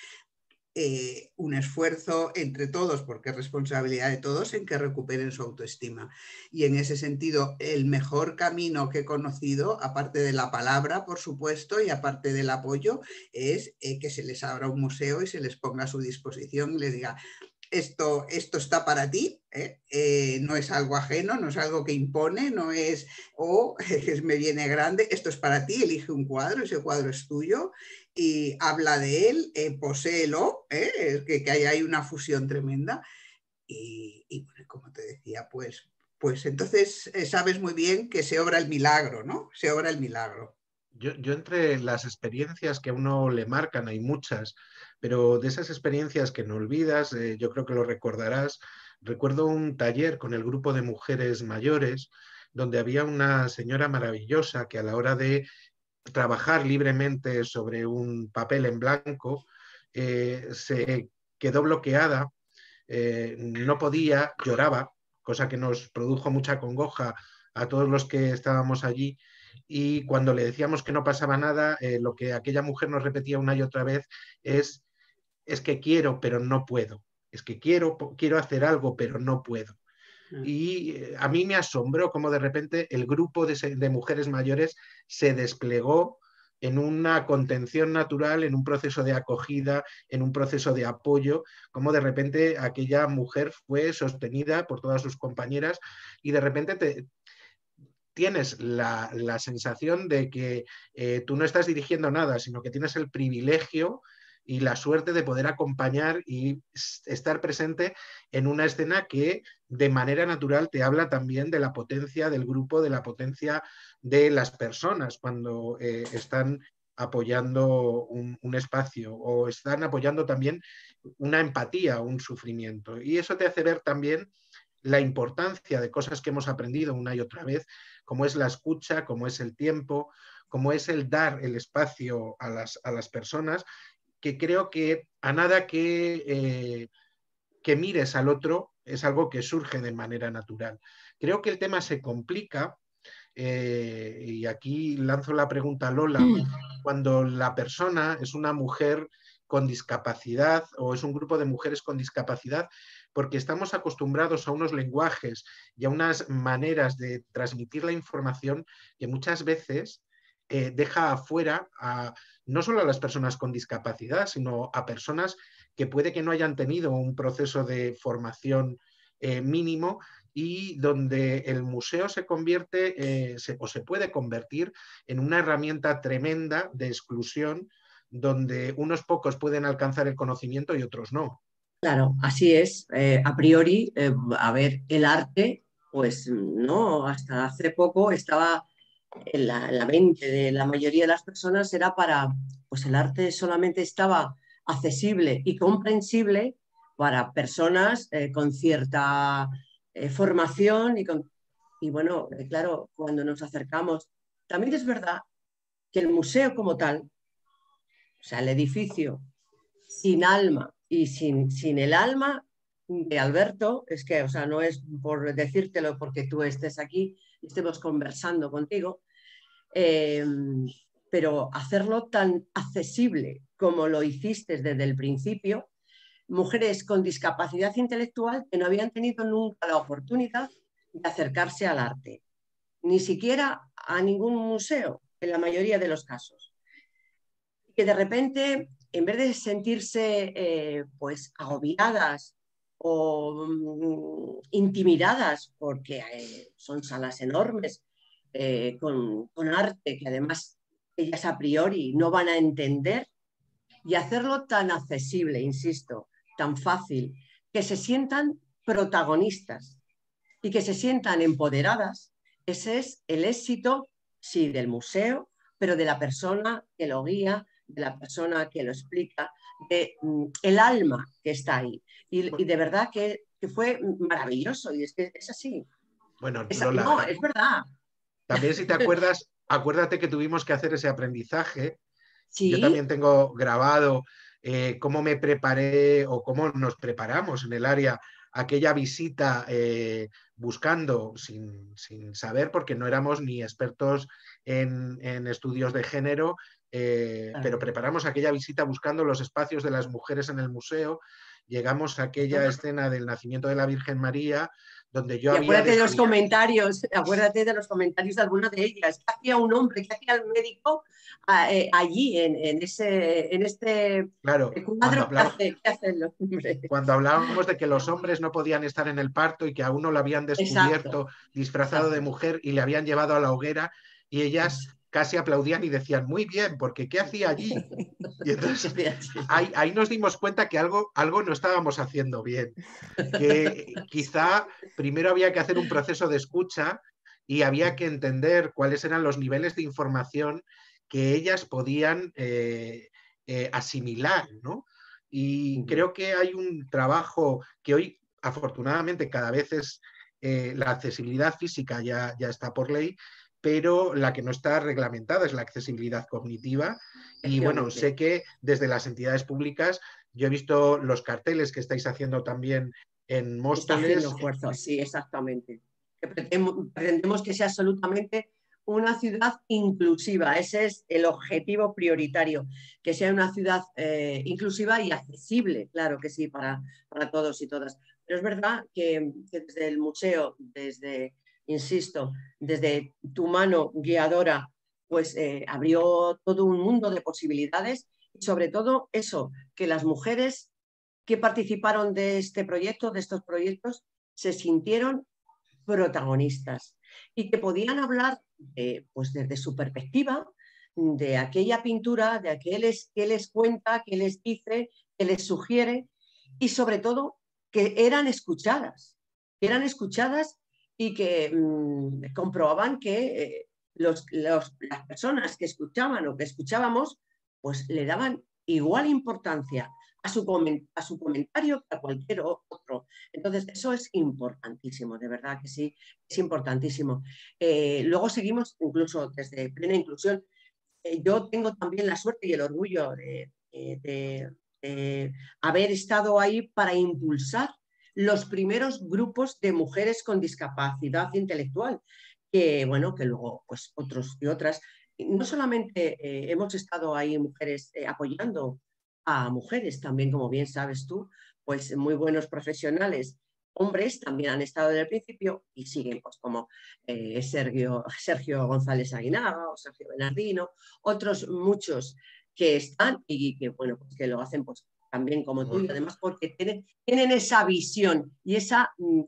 Eh, un esfuerzo entre todos, porque es responsabilidad de todos en que recuperen su autoestima. Y en ese sentido, el mejor camino que he conocido, aparte de la palabra, por supuesto, y aparte del apoyo, es eh, que se les abra un museo y se les ponga a su disposición y les diga, esto, esto, está para ti, ¿eh? no es algo ajeno, no es algo que impone, no es, o me viene grande, esto es para ti, elige un cuadro, ese cuadro es tuyo y habla de él, eh, poséelo, ¿eh? que, hay, una fusión tremenda. Y, como te decía, pues, pues entonces eh, sabes muy bien que se obra el milagro, ¿no? Se obra el milagro. Yo, yo, entre las experiencias que a uno le marcan, hay muchas, pero de esas experiencias que no olvidas, yo creo que lo recordarás, recuerdo un taller con el grupo de mujeres mayores donde había una señora maravillosa que a la hora de trabajar libremente sobre un papel en blanco, eh, se quedó bloqueada, eh, no podía, lloraba, cosa que nos produjo mucha congoja a todos los que estábamos allí. Y cuando le decíamos que no pasaba nada, eh, lo que aquella mujer nos repetía una y otra vez es, es que quiero, pero no puedo. Es que quiero, quiero hacer algo, pero no puedo. Mm. Y eh, a mí me asombró cómo de repente el grupo de, mujeres mayores se desplegó en una contención natural, en un proceso de acogida, en un proceso de apoyo, como de repente aquella mujer fue sostenida por todas sus compañeras y de repente tienes la, sensación de que eh, tú no estás dirigiendo nada, sino que tienes el privilegio y la suerte de poder acompañar y estar presente en una escena que de manera natural te habla también de la potencia del grupo, de la potencia de las personas cuando eh, están apoyando un, espacio o están apoyando también una empatía, un sufrimiento. Y eso te hace ver también la importancia de cosas que hemos aprendido una y otra vez, como es la escucha, como es el tiempo, como es el dar el espacio a las personas que creo que a nada que, eh, que mires al otro es algo que surge de manera natural. Creo que el tema se complica, eh, y aquí lanzo la pregunta a Lola, mm. cuando la persona es una mujer con discapacidad o es un grupo de mujeres con discapacidad, porque estamos acostumbrados a unos lenguajes y a unas maneras de transmitir la información que muchas veces eh, deja afuera no solo a las personas con discapacidad, sino a personas que puede que no hayan tenido un proceso de formación eh, mínimo y donde el museo se convierte eh, o se puede convertir en una herramienta tremenda de exclusión donde unos pocos pueden alcanzar el conocimiento y otros no. Claro, así es. a priori, a ver, el arte, pues no, hasta hace poco estaba la, mente de la mayoría de las personas era para, pues el arte solamente estaba accesible y comprensible para personas eh, con cierta eh, formación y, bueno, eh, claro, cuando nos acercamos, también es verdad que el museo como tal, o sea, el edificio sin alma y sin, sin el alma de Alberto, es que, o sea, no es por decírtelo porque tú estés aquí, estemos conversando contigo, eh, pero hacerlo tan accesible como lo hiciste desde el principio, mujeres con discapacidad intelectual que no habían tenido nunca la oportunidad de acercarse al arte, ni siquiera a ningún museo, en la mayoría de los casos. Que de repente, en vez de sentirse eh, pues agobiadas o mm, intimidadas porque eh, son salas enormes eh, con, con, arte que además ellas a priori no van a entender y hacerlo tan accesible, insisto, tan fácil, que se sientan protagonistas y que se sientan empoderadas, ese es el éxito, sí, del museo, pero de la persona que lo guía, de la persona que lo explica, de mm, el alma que está ahí. Y, de verdad que, fue maravilloso y es que es así. Bueno, es, es verdad. También si te acuerdas, acuérdate que tuvimos que hacer ese aprendizaje. Yo también tengo grabado eh, cómo me preparé o cómo nos preparamos en el área aquella visita eh, buscando sin, sin, saber, porque no éramos ni expertos en, en, estudios de género, eh, pero preparamos aquella visita buscando los espacios de las mujeres en el museo, llegamos a aquella escena del nacimiento de la Virgen María, donde yo... acuérdate de los comentarios, acuérdate de los comentarios de alguna de ellas. ¿Qué hacía un hombre, qué hacía el médico ah, eh, allí, en, ese, en este cuadro? Cuando, ¿qué los hombres? cuando hablábamos de que los hombres no podían estar en el parto y que a uno lo habían descubierto disfrazado de mujer y le habían llevado a la hoguera, y ellas casi aplaudían y decían, muy bien, porque ¿qué hacía allí? Y entonces ahí, nos dimos cuenta que algo, algo no estábamos haciendo bien, que quizá primero había que hacer un proceso de escucha y había que entender cuáles eran los niveles de información que ellas podían eh, eh, asimilar, ¿no? Y creo que hay un trabajo que hoy, afortunadamente, cada vez es eh, la accesibilidad física ya, ya está por ley, pero la que no está reglamentada es la accesibilidad cognitiva. Y bueno, sé que desde las entidades públicas, yo he visto los carteles que estáis haciendo también en Móstoles. sí, exactamente. pretendemos que sea absolutamente una ciudad inclusiva, ese es el objetivo prioritario, que sea una ciudad eh, inclusiva y accesible, claro que sí, para, para todos y todas. Pero es verdad que desde el museo, desde insisto, desde tu mano guiadora, pues eh, abrió todo un mundo de posibilidades y sobre todo eso, que las mujeres que participaron de este proyecto, de estos proyectos, se sintieron protagonistas y que podían hablar pues desde su perspectiva de aquella pintura, de aquelles que les cuenta, que les dice, que les sugiere y sobre todo que eran escuchadas, que eran escuchadas y que mm, comprobaban que eh, las personas que escuchaban o que escuchábamos, pues le daban igual importancia a su, a su comentario que a cualquier otro. Entonces, eso es importantísimo, de verdad que sí, es importantísimo. Eh, luego seguimos, incluso desde plena inclusión, eh, yo tengo también la suerte y el orgullo de haber estado ahí para impulsar los primeros grupos de mujeres con discapacidad intelectual, que bueno, que luego pues otros y otras. No solamente eh, hemos estado ahí mujeres eh, apoyando a mujeres, también como bien sabes tú, pues muy buenos profesionales hombres también han estado desde el principio y siguen, pues como eh, Sergio, Sergio González Aguinaga o Sergio Bernardino, otros muchos que están y que, bueno, pues, que lo hacen pues, también como tú, además porque tienen, esa visión y esa, mm,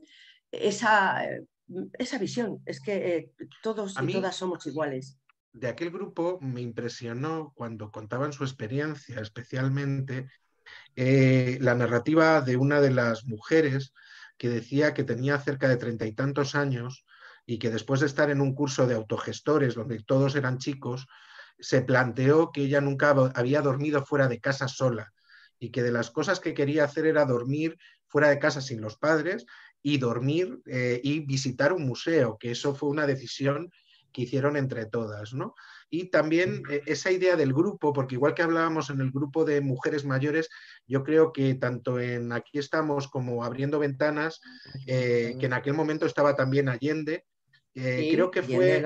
eh, esa, visión. Es que eh, todos y todas somos iguales. De aquel grupo me impresionó cuando contaban su experiencia, especialmente eh, la narrativa de una de las mujeres que decía que tenía cerca de treinta y tantos años y que después de estar en un curso de autogestores donde todos eran chicos, se planteó que ella nunca había dormido fuera de casa sola y que de las cosas que quería hacer era dormir fuera de casa sin los padres y dormir eh, y visitar un museo, que eso fue una decisión que hicieron entre todas, ¿no? Y también mm. eh, esa idea del grupo, porque igual que hablábamos en el grupo de mujeres mayores, yo creo que tanto en Aquí estamos como Abriendo Ventanas, eh, que en aquel momento estaba también Allende, creo que fue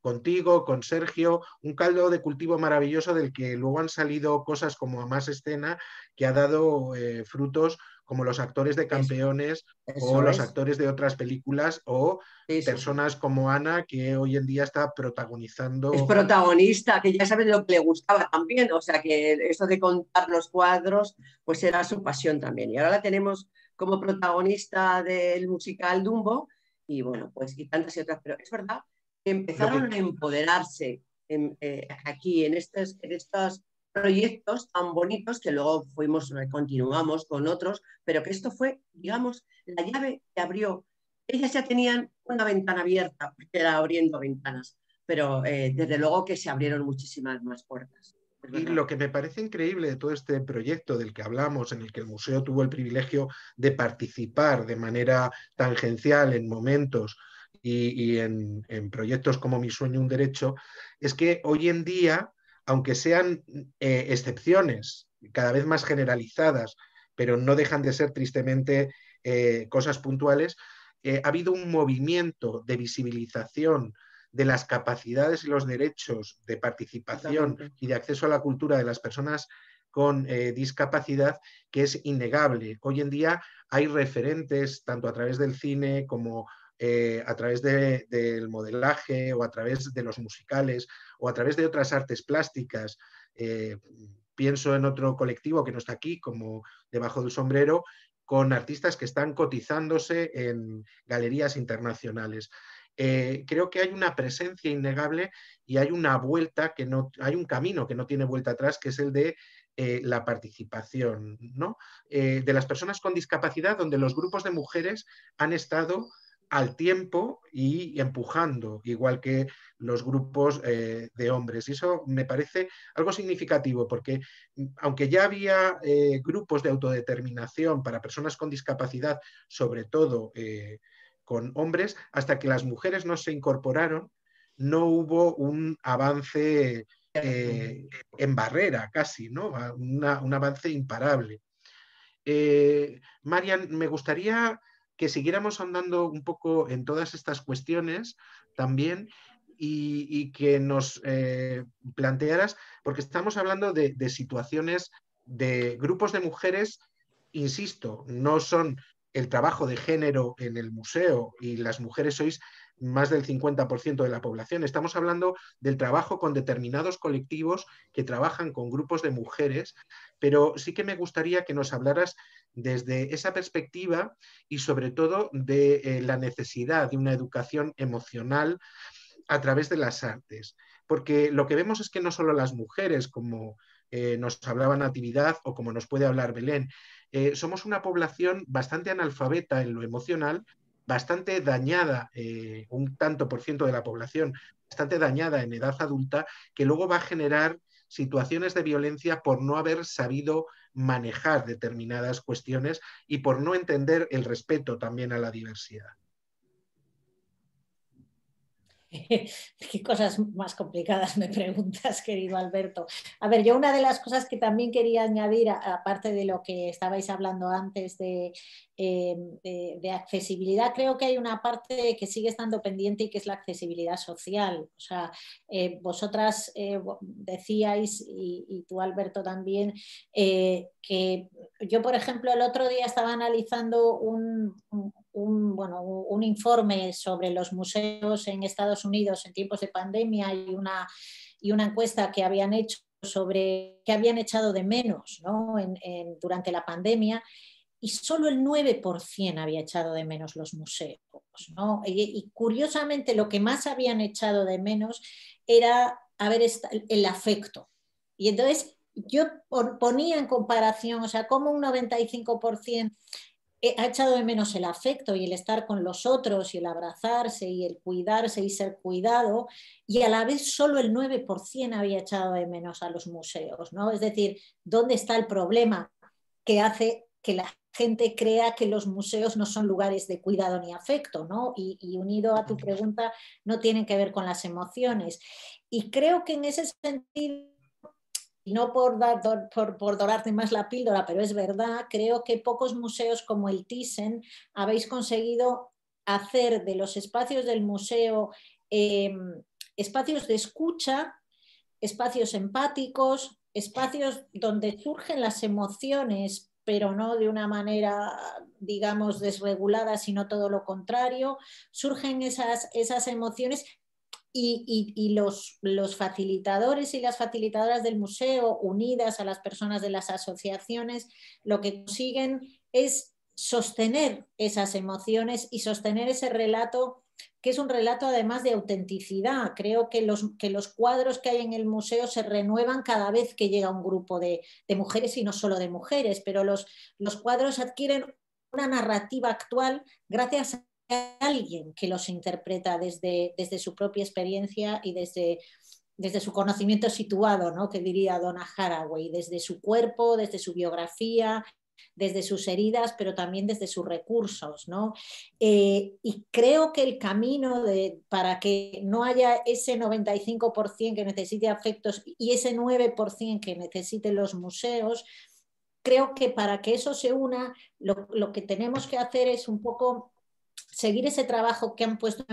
contigo, con Sergio, un caldo de cultivo maravilloso del que luego han salido cosas como a más escena que ha dado eh, frutos como los actores de campeones o los actores de otras películas o personas como Ana que hoy en día está protagonizando. Es protagonista, que ya sabes lo que le gustaba también, o sea que eso de contar los cuadros pues era su pasión también y ahora la tenemos como protagonista del musical Dumbo y bueno, pues y tantas y otras, pero es verdad empezaron a empoderarse eh, aquí en estos, estos proyectos tan bonitos que luego fuimos, continuamos con otros, pero que esto fue, digamos, la llave que abrió. Ellas ya tenían una ventana abierta, porque era abriendo ventanas, pero eh, desde luego que se abrieron muchísimas más puertas. Y lo que me parece increíble de todo este proyecto del que hablamos, en el que el museo tuvo el privilegio de participar de manera tangencial en momentos y, en, proyectos como Mi Sueño, un Derecho, es que hoy en día, aunque sean eh, excepciones cada vez más generalizadas, pero no dejan de ser tristemente eh, cosas puntuales, eh, ha habido un movimiento de visibilización de las capacidades y los derechos de participación y de acceso a la cultura de las personas con discapacidad que es innegable. Hoy en día hay referentes, tanto a través del cine como eh, a través del modelaje o a través de los musicales o a través de otras artes plásticas. Eh, pienso en otro colectivo que no está aquí, como Debajo del Sombrero, con artistas que están cotizándose en galerías internacionales. Eh, creo que hay una presencia innegable y hay una vuelta que no, hay un camino que no tiene vuelta atrás, que es el de la participación ¿no? de las personas con discapacidad, donde los grupos de mujeres han estado al tiempo y empujando, igual que los grupos eh, de hombres. Y eso me parece algo significativo, porque mm, aunque ya había eh, grupos de autodeterminación para personas con discapacidad, sobre todo eh, con hombres, hasta que las mujeres no se incorporaron, no hubo un avance en barrera casi, ¿no? un avance imparable. Marian, me gustaría que siguiéramos andando un poco en todas estas cuestiones también y, que nos eh, plantearas, porque estamos hablando de situaciones de grupos de mujeres, insisto, no son el trabajo de género en el museo y las mujeres sois más del 50% de la población. Estamos hablando del trabajo con determinados colectivos que trabajan con grupos de mujeres, pero sí que me gustaría que nos hablaras desde esa perspectiva y sobre todo de eh, la necesidad de una educación emocional a través de las artes. Porque lo que vemos es que no solo las mujeres, como eh, nos hablaba Natividad o como nos puede hablar Belén, eh, somos una población bastante analfabeta en lo emocional bastante dañada, eh, un tanto por ciento de la población bastante dañada en edad adulta, que luego va a generar situaciones de violencia por no haber sabido manejar determinadas cuestiones y por no entender el respeto también a la diversidad. qué cosas más complicadas me preguntas, querido Alberto. A ver, yo una de las cosas que también quería añadir, aparte de lo que estabais hablando antes em, de, de, accesibilidad, creo que hay una parte que sigue estando pendiente y que es la accesibilidad social. O sea, eh, vosotras eh, decíais, y, tú Alberto también, eh, que yo, por ejemplo, el otro día estaba analizando un un, bueno, un informe sobre los museos en Estados Unidos en tiempos de pandemia y una, y una encuesta que habían hecho sobre qué habían echado de menos durante la pandemia y solo el 9% había echado de menos los museos. Y, curiosamente lo que más habían echado de menos era haber el afecto. Y entonces yo ponía en comparación, o sea, como un 95% eh, ha echado de menos el afecto y el estar con los otros y el abrazarse y el cuidarse y ser cuidado, y a la vez solo el 9% había echado de menos a los museos, ¿no? Es decir, ¿dónde está el problema que hace que la gente crea que los museos no son lugares de cuidado ni afecto, ¿no? Y, unido a tu pregunta, no tienen que ver con las emociones. Y creo que en ese sentido no por, dar, por, dorarte más la píldora, pero es verdad, creo que pocos museos como el Thyssen habéis conseguido hacer de los espacios del museo em, espacios de escucha, espacios empáticos, espacios donde surgen las emociones, pero no de una manera, digamos, desregulada, sino todo lo contrario, surgen esas emociones y, los, facilitadores y las facilitadoras del museo, unidas a las personas de las asociaciones, lo que consiguen es sostener esas emociones y sostener ese relato, que es un relato además de autenticidad. Creo que los, que los cuadros que hay en el museo se renuevan cada vez que llega un grupo de, mujeres, y no solo de mujeres, pero los, los cuadros adquieren una narrativa actual gracias a alguien que los interpreta desde, desde su propia experiencia y desde, desde su conocimiento situado, ¿no? que diría Donna Haraway, desde su cuerpo, desde su biografía, desde sus heridas, pero también desde sus recursos. ¿no? Eh, y creo que el camino de, para que no haya ese 95% que necesite afectos y ese 9% que necesiten los museos, creo que para que eso se una, lo, lo que tenemos que hacer es un poco seguir ese trabajo que han puesto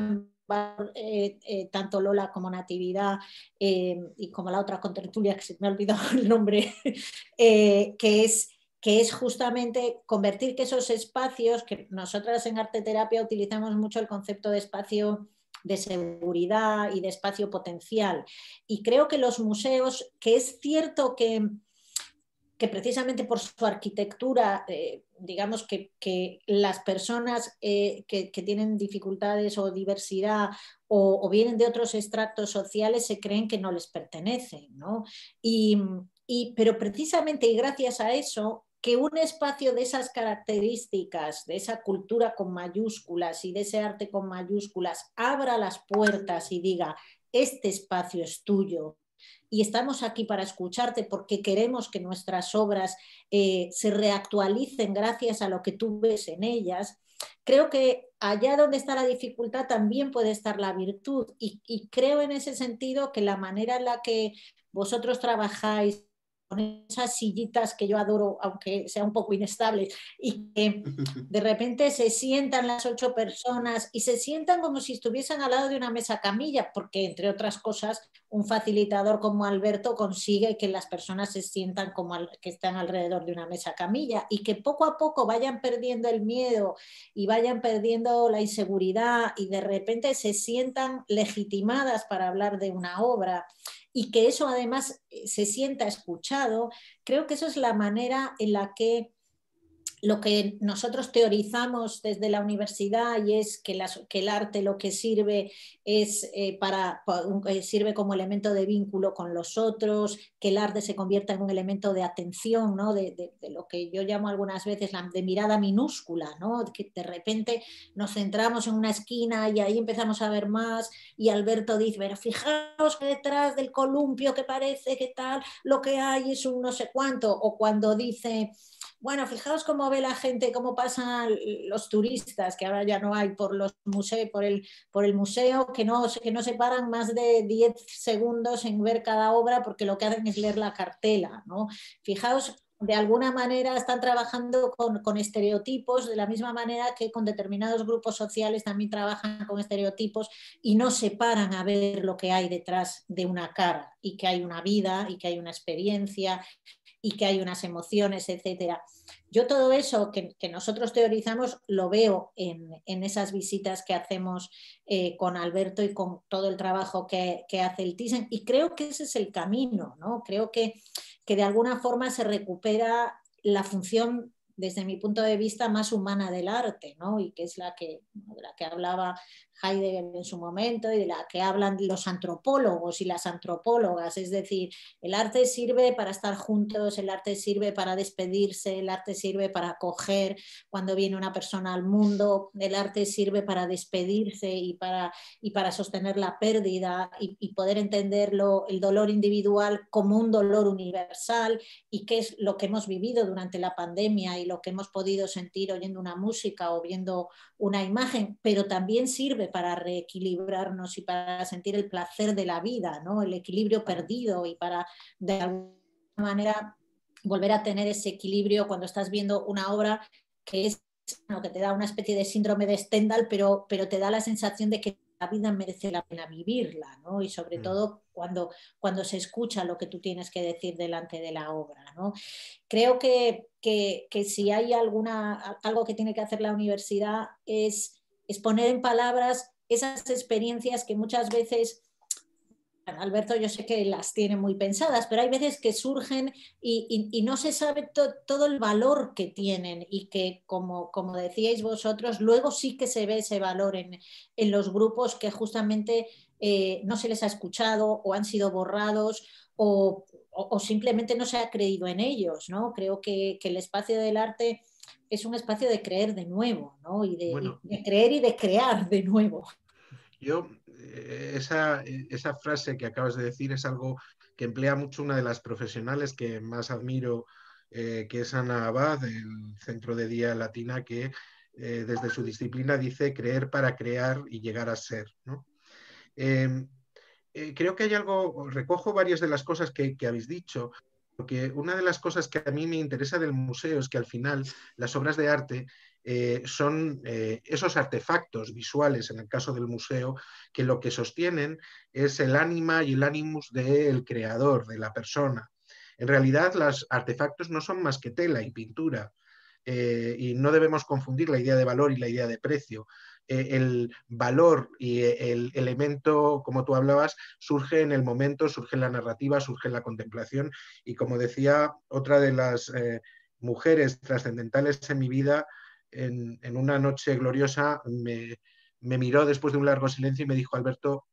eh, eh, tanto Lola como Natividad eh, y como la otra contertulia que se me ha olvidado el nombre, que es que es justamente convertir que esos espacios, que nosotras en arte terapia utilizamos mucho el concepto de espacio de seguridad y de espacio potencial. Y creo que los museos, que es cierto que que precisamente por su arquitectura, eh, digamos que, las personas eh, que, tienen dificultades o diversidad o, vienen de otros extractos sociales se creen que no les pertenecen. ¿no? pero precisamente y gracias a eso, que un espacio de esas características, de esa cultura con mayúsculas y de ese arte con mayúsculas, abra las puertas y diga, este espacio es tuyo, y estamos aquí para escucharte porque queremos que nuestras obras eh, se reactualicen gracias a lo que tú ves en ellas. Creo que allá donde está la dificultad también puede estar la virtud y creo en ese sentido que la manera en la que vosotros trabajáis con esas sillitas que yo adoro, aunque sea un poco inestable, y que de repente se sientan las ocho personas y se sientan como si estuviesen al lado de una mesa camilla, porque entre otras cosas, un facilitador como Alberto consigue que las personas se sientan como que están alrededor de una mesa camilla y que poco a poco vayan perdiendo el miedo y vayan perdiendo la inseguridad y de repente se sientan legitimadas para hablar de una obra y que eso además eh, se sienta escuchado, creo que eso es la manera en la que lo que nosotros teorizamos desde la universidad y es que, el arte lo que sirve es eh, para, eh, sirve como elemento de vínculo con los otros, que el arte se convierta en un elemento de atención, ¿no? de, lo que yo llamo algunas veces la, de mirada minúscula, ¿no? que de repente nos centramos en una esquina y ahí empezamos a ver más y Alberto dice, pero fijaos que detrás del columpio que parece que tal, lo que hay es un no sé cuánto, o cuando dice... Bueno, fijaos cómo ve la gente, cómo pasan los turistas, que ahora ya no hay por los museos, por el, por el museo, que no, que no se paran más de 10 segundos en ver cada obra porque lo que hacen es leer la cartela, ¿no? Fijaos de alguna manera están trabajando con, con, estereotipos, de la misma manera que con determinados grupos sociales también trabajan con estereotipos y no se paran a ver lo que hay detrás de una cara y que hay una vida y que hay una experiencia y que hay unas emociones, etcétera. Yo todo eso que, nosotros teorizamos lo veo en, esas visitas que hacemos eh, con Alberto y con todo el trabajo que, hace el Thyssen, y creo que ese es el camino, ¿no? Creo que, que de alguna forma se recupera la función desde mi punto de vista, más humana del arte, ¿no? Y que es la que, la que hablaba Heidegger en su momento y de la que hablan los antropólogos y las antropólogas. Es decir, el arte sirve para estar juntos, el arte sirve para despedirse, el arte sirve para acoger cuando viene una persona al mundo, el arte sirve para despedirse y para, y para sostener la pérdida y, poder entenderlo, el dolor individual como un dolor universal y qué es lo que hemos vivido durante la pandemia y lo que hemos podido sentir oyendo una música o viendo una imagen, pero también sirve para reequilibrarnos y para sentir el placer de la vida, ¿no? el equilibrio perdido y para de alguna manera volver a tener ese equilibrio cuando estás viendo una obra que es que te da una especie de síndrome de Stendhal, pero, pero te da la sensación de que la vida merece la pena vivirla, ¿no? Y sobre mm. todo cuando, cuando se escucha lo que tú tienes que decir delante de la obra, ¿no? Creo que, que, que si hay alguna, algo que tiene que hacer la universidad es es poner en palabras esas experiencias que muchas veces Alberto, yo sé que las tiene muy pensadas, pero hay veces que surgen y, no se sabe todo el valor que tienen y que, como, decíais vosotros, luego sí que se ve ese valor en, los grupos que justamente eh, no se les ha escuchado o han sido borrados o, simplemente no se ha creído en ellos. ¿no? Creo que el espacio del arte es un espacio de creer de nuevo, ¿no? Y de, creer y de crear de nuevo. Yo, eh, esa, frase que acabas de decir es algo que emplea mucho una de las profesionales que más admiro, eh, que es Ana Abad, del Centro de Día Latina, que eh, desde su disciplina dice creer para crear y llegar a ser. ¿no? Em, creo que hay algo, recojo varias de las cosas que habéis dicho porque una de las cosas que a mí me interesa del museo es que al final las obras de arte eh, son eh, esos artefactos visuales, en el caso del museo, que lo que sostienen es el ánima y el ánimus del creador, de la persona. En realidad, los artefactos no son más que tela y pintura, eh, y no debemos confundir la idea de valor y la idea de precio. Eh, el valor y eh, el elemento, como tú hablabas, surge en el momento, surge en la narrativa, surge en la contemplación. Y como decía otra de las eh, mujeres trascendentales en mi vida, en, una noche gloriosa me, me, miró después de un largo silencio y me dijo, Alberto,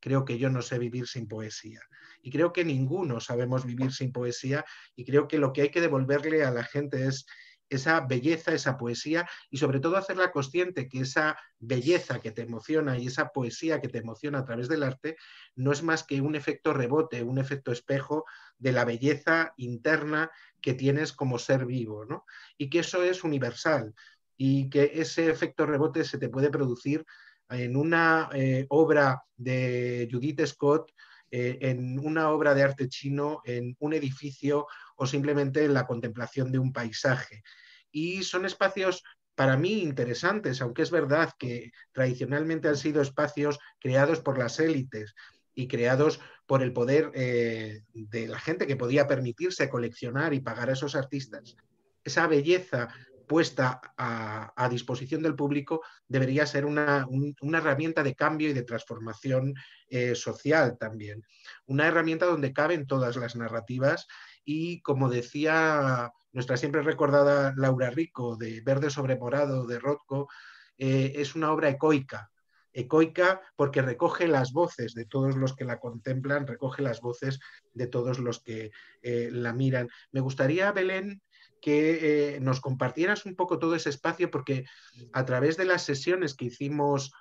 creo que yo no sé vivir sin poesía. Y creo que ninguno sabemos vivir sin poesía. Y creo que lo que hay que devolverle a la gente es esa belleza, esa poesía y sobre todo hacerla consciente que esa belleza que te emociona y esa poesía que te emociona a través del arte no es más que un efecto rebote, un efecto espejo de la belleza interna que tienes como ser vivo, ¿no? Y que eso es universal y que ese efecto rebote se te puede producir en una eh, obra de Judith Scott, eh, en una obra de arte chino, en un edificio o simplemente la contemplación de un paisaje. Y son espacios para mí interesantes, aunque es verdad que tradicionalmente han sido espacios creados por las élites y creados por el poder eh, de la gente que podía permitirse coleccionar y pagar a esos artistas. Esa belleza puesta a, disposición del público debería ser una, herramienta de cambio y de transformación eh, social también. Una herramienta donde caben todas las narrativas y como decía nuestra siempre recordada Laura Rico de Verde sobre Morado de Rothko, eh, es una obra ecoica, ecoica porque recoge las voces de todos los que la contemplan, recoge las voces de todos los que eh, la miran. Me gustaría, Belén, que eh, nos compartieras un poco todo ese espacio porque a través de las sesiones que hicimos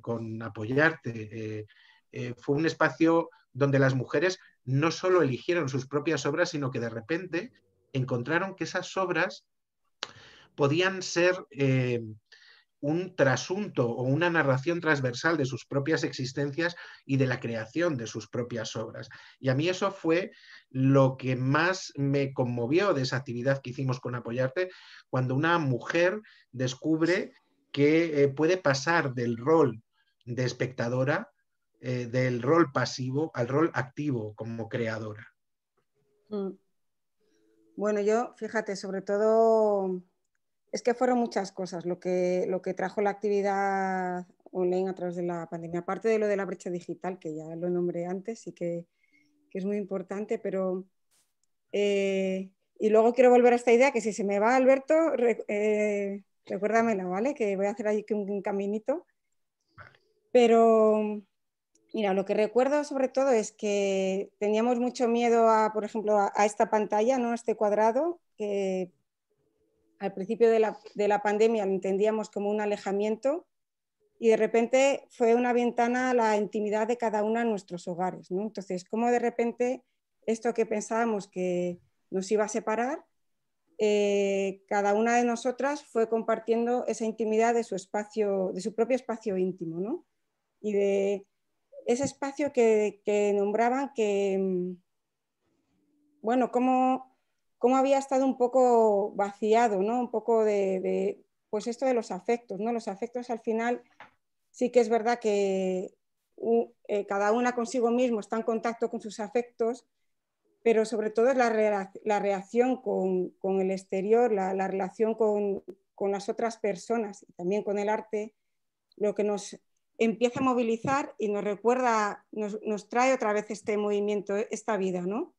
con Apoyarte, fue un espacio donde las mujeres no solo eligieron sus propias obras, sino que de repente encontraron que esas obras podían ser eh, un trasunto o una narración transversal de sus propias existencias y de la creación de sus propias obras. Y a mí eso fue lo que más me conmovió de esa actividad que hicimos con Apoyarte, cuando una mujer descubre que eh, puede pasar del rol de espectadora eh, del rol pasivo al rol activo como creadora. Mm. Bueno, yo fíjate, sobre todo es que fueron muchas cosas lo que, lo que trajo la actividad online a través de la pandemia, aparte de lo de la brecha digital, que ya lo nombré antes y que, es muy importante, pero... Eh, y luego quiero volver a esta idea, que si se me va Alberto, recuérdamelo eh, recuérdamela, ¿vale? Que voy a hacer ahí un caminito. Pero Mira, lo que recuerdo sobre todo es que teníamos mucho miedo a, por ejemplo, a, esta pantalla, ¿no? este cuadrado, que al principio de la, pandemia lo entendíamos como un alejamiento y de repente fue una ventana a la intimidad de cada una de nuestros hogares. ¿no? Entonces, cómo de repente esto que pensábamos que nos iba a separar, eh, cada una de nosotras fue compartiendo esa intimidad de su espacio, de su propio espacio íntimo, ¿no? Y de ese espacio que, nombraban que, mm, bueno, cómo, cómo, había estado un poco vaciado, ¿no? Un poco de, pues esto de los afectos, ¿no? Los afectos al final sí que es verdad que eh, cada una consigo mismo está en contacto con sus afectos, pero sobre todo es la, la reacción con, con, el exterior, la, relación con, con, las otras personas y también con el arte, lo que nos empieza a movilizar y nos recuerda, nos, trae otra vez este movimiento, esta vida, ¿no?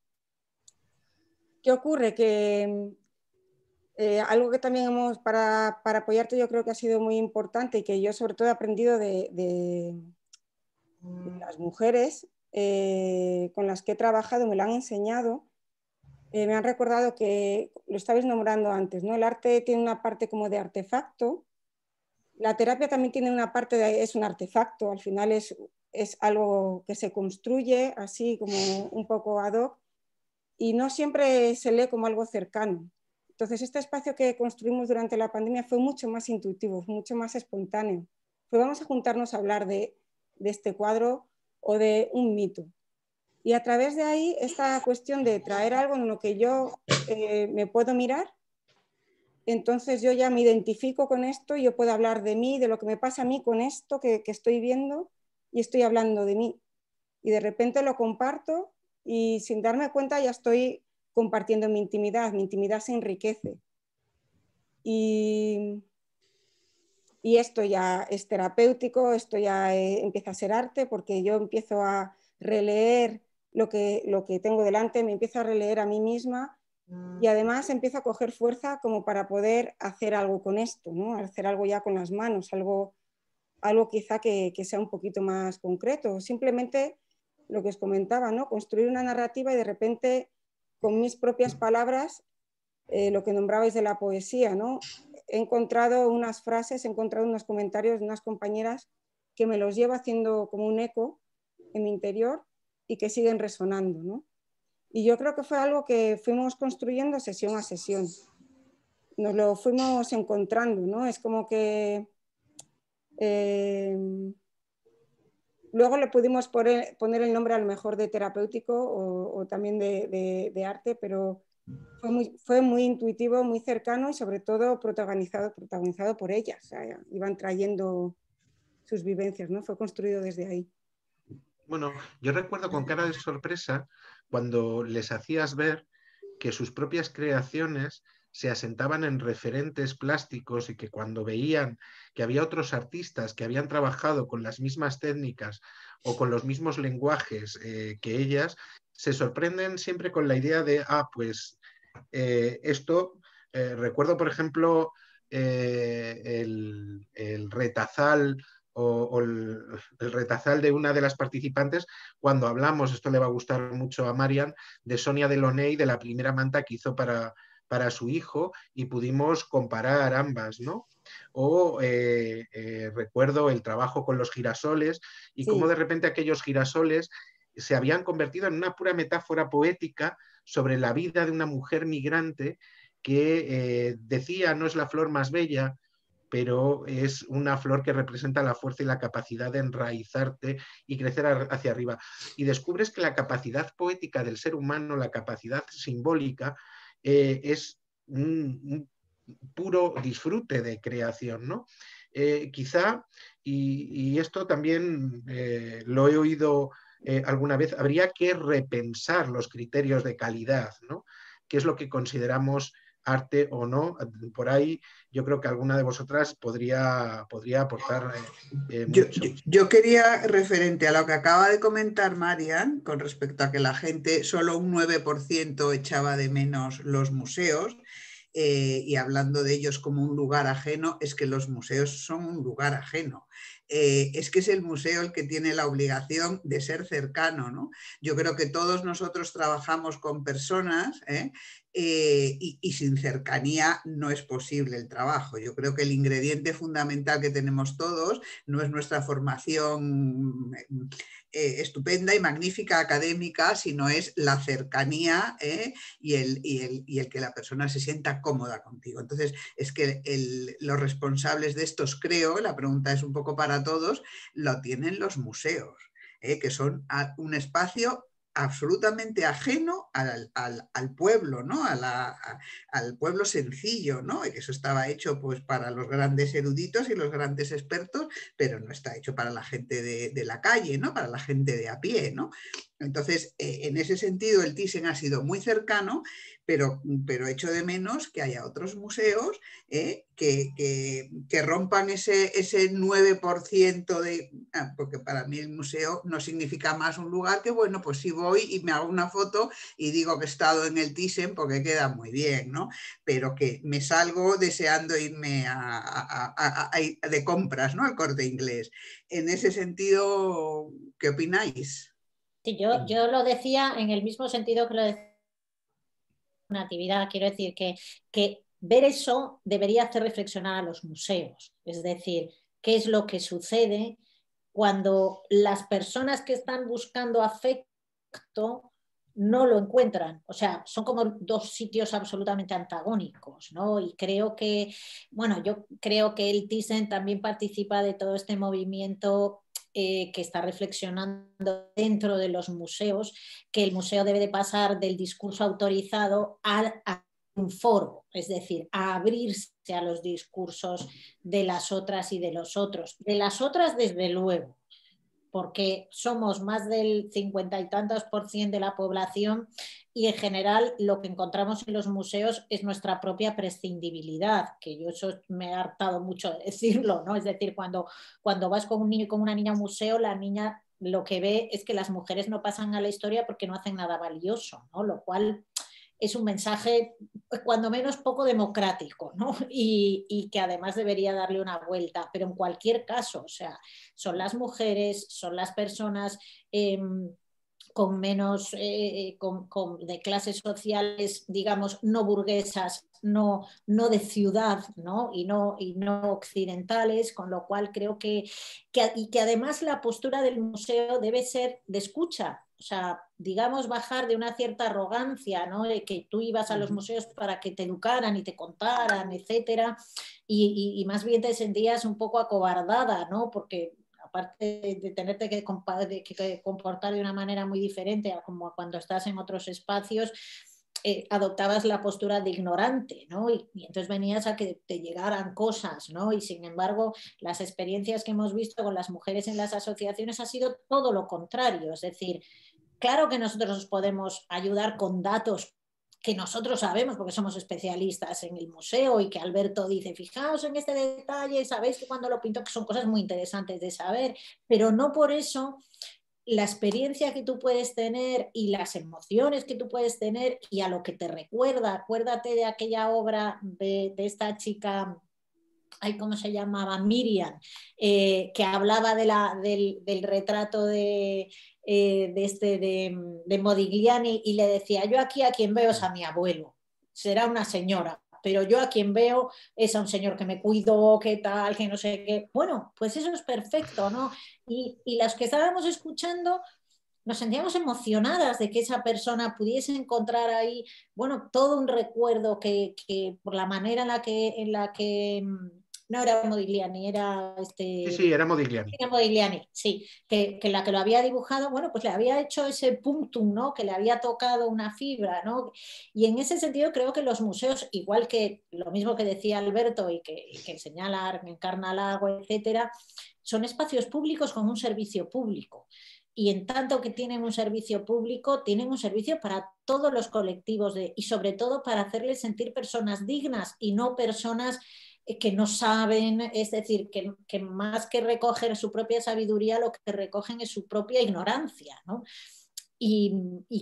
¿Qué ocurre? Que eh, algo que también hemos, para, apoyarte, yo creo que ha sido muy importante y que yo sobre todo he aprendido de, las mujeres eh, con las que he trabajado, me lo han enseñado, eh, me han recordado que, lo estabais nombrando antes, ¿no? El arte tiene una parte como de artefacto, la terapia también tiene una parte de, es un artefacto, al final es, es algo que se construye así como un poco ad hoc y no siempre se lee como algo cercano. Entonces, este espacio que construimos durante la pandemia fue mucho más intuitivo, mucho más espontáneo. Fue vamos a juntarnos a hablar de, este cuadro o de un mito. Y a través de ahí, esta cuestión de traer algo en lo que yo eh, me puedo mirar entonces yo ya me identifico con esto, yo puedo hablar de mí, de lo que me pasa a mí con esto que, estoy viendo y estoy hablando de mí. Y de repente lo comparto y sin darme cuenta ya estoy compartiendo mi intimidad, mi intimidad se enriquece. Y, esto ya es terapéutico, esto ya eh, empieza a ser arte porque yo empiezo a releer lo que tengo delante, me empiezo a releer a mí misma Mm. Y además empiezo a coger fuerza como para poder hacer algo con esto, ¿no? hacer algo ya con las manos, algo, algo quizá que, que sea un poquito más concreto. Simplemente lo que os comentaba, ¿no? construir una narrativa y de repente con mis propias palabras, eh, lo que nombrabais de la poesía. ¿no? He encontrado unas frases, he encontrado unos comentarios de unas compañeras que me los llevo haciendo como un eco en mi interior y que siguen resonando. ¿no? Y yo creo que fue algo que fuimos construyendo sesión a sesión. Nos lo fuimos encontrando, ¿no? Es como que em, luego le pudimos poner, poner, el nombre a lo mejor de terapéutico o, también de, arte, pero fue muy, fue muy, intuitivo, muy cercano y sobre todo protagonizado, protagonizado por ellas. iban trayendo sus vivencias, ¿no? Fue construido desde ahí. Bueno, yo recuerdo con cara de sorpresa cuando les hacías ver que sus propias creaciones se asentaban en referentes plásticos y que cuando veían que había otros artistas que habían trabajado con las mismas técnicas o con los mismos lenguajes eh, que ellas, se sorprenden siempre con la idea de, ah, pues eh, esto, eh, recuerdo por ejemplo el retazal o, el, retazal de una de las participantes cuando hablamos, esto le va a gustar mucho a Marian, de Sonia Deloney, de la primera manta que hizo para, para su hijo y pudimos comparar ambas, ¿no? O eh, eh, recuerdo el trabajo con los girasoles y cómo de repente aquellos girasoles se habían convertido en una pura metáfora poética sobre la vida de una mujer migrante que eh, decía no es la flor más bella, pero es una flor que representa la fuerza y la capacidad de enraizarte y crecer hacia arriba. Y descubres que la capacidad poética del ser humano, la capacidad simbólica, eh, es un, puro disfrute de creación, ¿no? Eh, quizá, y, esto también eh, lo he oído alguna vez, habría que repensar los criterios de calidad, ¿no? es lo que consideramos arte o no. Eh, por ahí yo creo que alguna de vosotras podría, podría aportar. Eh, eh, mucho. Yo, quería, referente a lo que acaba de comentar Marian, con respecto a que la gente, solo un 9% echaba de menos los museos. y hablando de ellos como un lugar ajeno, es que los museos son un lugar ajeno. es que es el museo el que tiene la obligación de ser cercano. ¿no? Yo creo que todos nosotros trabajamos con personas eh, y, sin cercanía no es posible el trabajo. Yo creo que el ingrediente fundamental que tenemos todos no es nuestra formación eh, estupenda y magnífica académica, sino es la cercanía eh, y, el, el, que la persona se sienta cómoda contigo. Entonces, es que los responsables de estos, creo, la pregunta es un poco para todos, lo tienen los museos. que son un espacio absolutamente ajeno al, pueblo, ¿no? al pueblo sencillo, ¿no? Y que eso estaba hecho pues, para los grandes eruditos y los grandes expertos, pero no está hecho para la gente de, de la calle, ¿no? Para la gente de a pie, ¿no? Entonces, eh, en ese sentido, el Thyssen ha sido muy cercano, pero, pero echo de menos que haya otros museos eh, que, rompan ese, 9% de... Ah, porque para mí el museo no significa más un lugar que, bueno, pues si voy y me hago una foto y digo que he estado en el Thyssen porque queda muy bien, ¿no? Pero que me salgo deseando irme de compras, ¿no? Al corte inglés. En ese sentido, ¿qué opináis? yo, lo decía en el mismo sentido que lo decía natividad, quiero decir que, que ver eso debería hacer reflexionar a los museos, es decir, qué es lo que sucede cuando las personas que están buscando afecto no lo encuentran. O sea, son como dos sitios absolutamente antagónicos, ¿no? Y creo que, bueno, yo creo que el Thyssen también participa de todo este movimiento eh, que está reflexionando dentro de los museos, que el museo debe de pasar del discurso autorizado al un foro, es decir, a abrirse a los discursos de las otras y de los otros. De las otras, desde luego, porque somos más del cincuenta y tantos por ciento de la población y en general lo que encontramos en los museos es nuestra propia prescindibilidad, que yo eso me ha hartado mucho decirlo, ¿no? Es decir, cuando, cuando vas con un niño y con una niña a un museo, la niña lo que ve es que las mujeres no pasan a la historia porque no hacen nada valioso, ¿no? Lo cual es un mensaje cuando menos poco democrático, ¿no? Y, que además debería darle una vuelta, pero en cualquier caso, o sea, son las mujeres, son las personas... Em, con menos, eh, eh, de clases sociales, digamos, no burguesas, no, no de ciudad, ¿no? Y, no, y no occidentales, con lo cual creo que, que, y que además la postura del museo debe ser de escucha, o sea, digamos, bajar de una cierta arrogancia, ¿no? De que tú ibas a los museos para que te educaran y te contaran, etcétera, y, más bien te sentías un poco acobardada, ¿no? Porque aparte de tenerte que, comportar de una manera muy diferente a como cuando estás en otros espacios, eh, adoptabas la postura de ignorante, ¿no? Y, entonces venías a que te llegaran cosas, ¿no? Y sin embargo, las experiencias que hemos visto con las mujeres en las asociaciones ha sido todo lo contrario, es decir, Claro que nosotros nos podemos ayudar con datos, que nosotros sabemos porque somos especialistas en el museo y que Alberto dice, fijaos en este detalle, sabéis que cuando lo pinto que son cosas muy interesantes de saber, pero no por eso la experiencia que tú puedes tener y las emociones que tú puedes tener y a lo que te recuerda, acuérdate de aquella obra de, de esta chica ay, ¿cómo se llamaba? Miriam, eh, que hablaba del, retrato de, eh, este, de, Modigliani y le decía, yo aquí a quien veo es a mi abuelo, será una señora, pero yo a quien veo es a un señor que me cuido, que tal, que no sé qué. Bueno, pues eso es perfecto, ¿no? Y, las que estábamos escuchando... Nos sentíamos emocionadas de que esa persona pudiese encontrar ahí, bueno, todo un recuerdo que, que por la manera en la que, en la que mm, no era Modigliani, era este. Sí, sí, era Modigliani. Era Modigliani, sí, que, la que lo había dibujado, bueno, pues le había hecho ese punctum, ¿no? Que le había tocado una fibra, ¿no? Y en ese sentido creo que los museos, igual que lo mismo que decía Alberto y que, que señala agua, etcétera, son espacios públicos con un servicio público y en tanto que tienen un servicio público, tienen un servicio para todos los colectivos de, y sobre todo para hacerles sentir personas dignas y no personas eh, que no saben, es decir, que, más que recoger su propia sabiduría, lo que recogen es su propia ignorancia, ¿no? Y,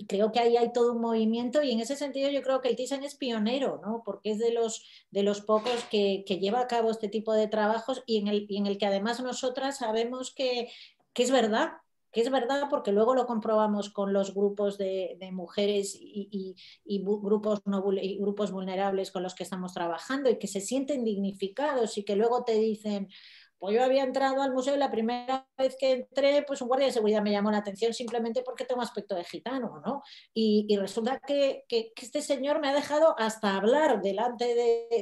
creo que ahí hay todo un movimiento y en ese sentido yo creo que el Thyssen es pionero, ¿no? porque es de los, de los pocos que, lleva a cabo este tipo de trabajos y en el, que además nosotras sabemos que, que es verdad, que es verdad porque luego lo comprobamos con los grupos de, mujeres y, grupos grupos vulnerables con los que estamos trabajando y que se sienten dignificados y que luego te dicen, pues yo había entrado al museo y la primera vez que entré, pues un guardia de seguridad me llamó la atención simplemente porque tengo aspecto de gitano, ¿no? Y, resulta que, este señor me ha dejado hasta hablar delante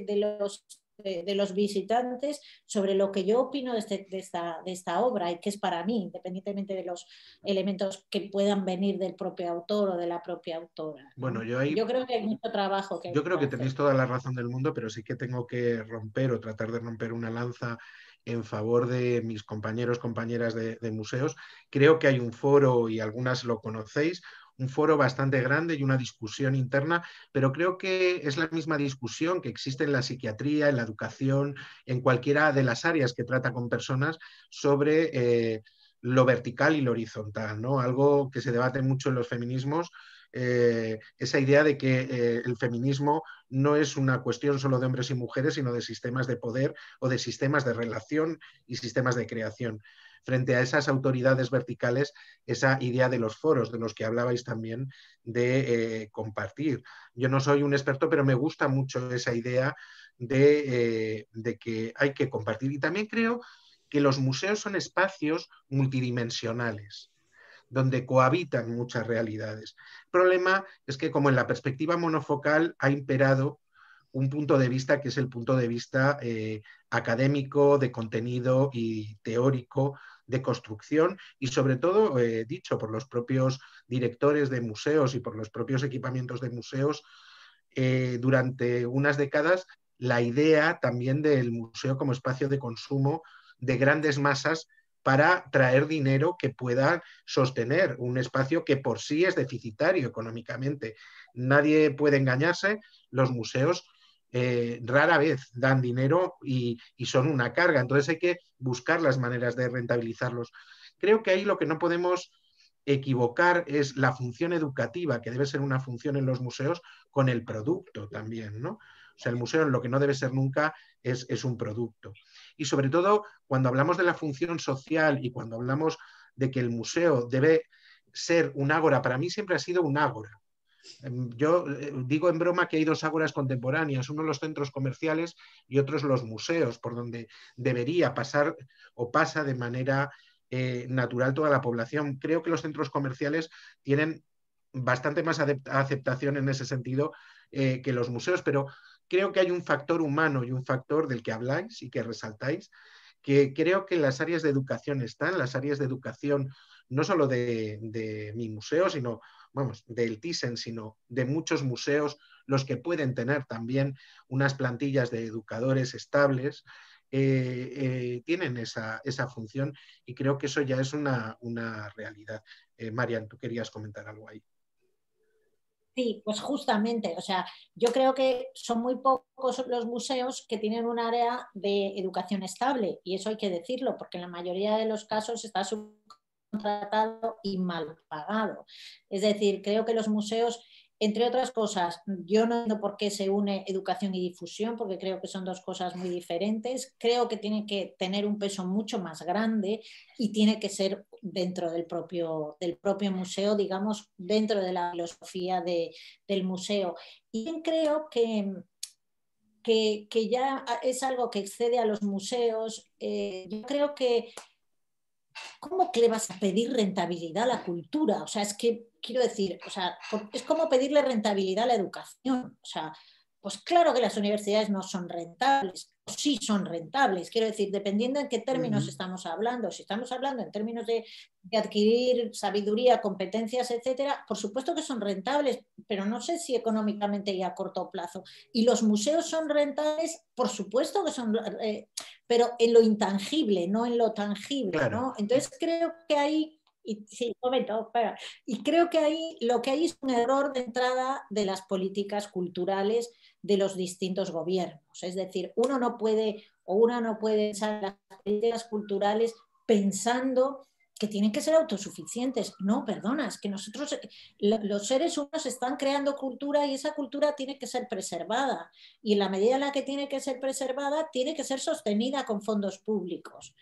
de los de, los visitantes sobre lo que yo opino este, de, esta, obra y que es para mí, independientemente de los elementos que puedan venir del propio autor o de la propia autora. Bueno, yo, creo que hay mucho trabajo que... Yo creo que tenéis toda la razón del mundo, pero sí que tengo que romper o tratar de romper una lanza en favor de mis compañeros, compañeras de museos. Creo que hay un foro y algunas lo conocéis, un foro bastante grande y una discusión interna, pero creo que es la misma discusión que existe en la psiquiatría, en la educación, en cualquiera de las áreas que trata con personas sobre... Eh, lo vertical y lo horizontal, ¿no? Algo que se debate mucho en los feminismos eh, esa idea de que eh, el feminismo no es una cuestión solo de hombres y mujeres, sino de sistemas de poder o de sistemas de relación y sistemas de creación. Frente a esas autoridades verticales, esa idea de los foros, de los que hablabais también, de eh, compartir. Yo no soy un experto, pero me gusta mucho esa idea de, de que hay que compartir. Y también creo que los museos son espacios multidimensionales donde cohabitan muchas realidades. El problema es que como en la perspectiva monofocal ha imperado un punto de vista que es el punto de vista eh, académico, de contenido y teórico, de construcción y sobre todo, eh, dicho por los propios directores de museos y por los propios equipamientos de museos, eh, durante unas décadas la idea también del museo como espacio de consumo de grandes masas para traer dinero que pueda sostener un espacio que por sí es deficitario económicamente. Nadie puede engañarse, los museos eh, rara vez dan dinero y, y, son una carga, entonces hay que buscar las maneras de rentabilizarlos. Creo que ahí lo que no podemos equivocar es la función educativa, que debe ser una función en los museos, con el producto también, ¿no? O sea, el museo en lo que no debe ser nunca es, un producto. Y sobre todo, cuando hablamos de la función social y cuando hablamos de que el museo debe ser un ágora, para mí siempre ha sido un ágora. Em, yo eh, digo en broma que hay dos ágoras contemporáneas, uno los centros comerciales y otros los museos, por donde debería pasar o pasa de manera eh, natural toda la población. Creo que los centros comerciales tienen bastante más aceptación en ese sentido eh, que los museos, pero creo que hay un factor humano y un factor del que habláis y que resaltáis, que creo que las áreas de educación están, las áreas de educación no solo de, mi museo, sino, vamos, del TISEN, sino de muchos museos, los que pueden tener también unas plantillas de educadores estables, eh, eh, tienen esa, función y creo que eso ya es una, realidad. Eh, Marian, tú querías comentar algo ahí. Sí, pues justamente, o sea, yo creo que son muy pocos los museos que tienen un área de educación estable, y eso hay que decirlo, porque en la mayoría de los casos está subcontratado y mal pagado. Es decir, creo que los museos entre otras cosas, yo no entiendo por qué se une educación y difusión, porque creo que son dos cosas muy diferentes. Creo que tiene que tener un peso mucho más grande y tiene que ser dentro del propio, del propio museo, digamos, dentro de la filosofía del museo. Y creo que, que, ya es algo que excede a los museos. Eh, yo creo que ¿cómo que le vas a pedir rentabilidad a la cultura? O sea, es que quiero decir, o sea, es como pedirle rentabilidad a la educación. O sea, pues claro que las universidades no son rentables, sí son rentables. Quiero decir, dependiendo en qué términos estamos hablando, si estamos hablando en términos de, adquirir sabiduría, competencias, etcétera, por supuesto que son rentables, pero no sé si económicamente y a corto plazo. Y los museos son rentables, por supuesto que son, eh, pero en lo intangible, no en lo tangible. Entonces creo que ahí. Y, sí, momento, espera. Y creo que ahí lo que hay es un error de entrada de las políticas culturales de los distintos gobiernos. Es decir, uno no puede o una no puede usar las políticas culturales pensando que tienen que ser autosuficientes. No, perdona, es que nosotros, los seres humanos están creando cultura y esa cultura tiene que ser preservada. Y en la medida en la que tiene que ser preservada, tiene que ser sostenida con fondos públicos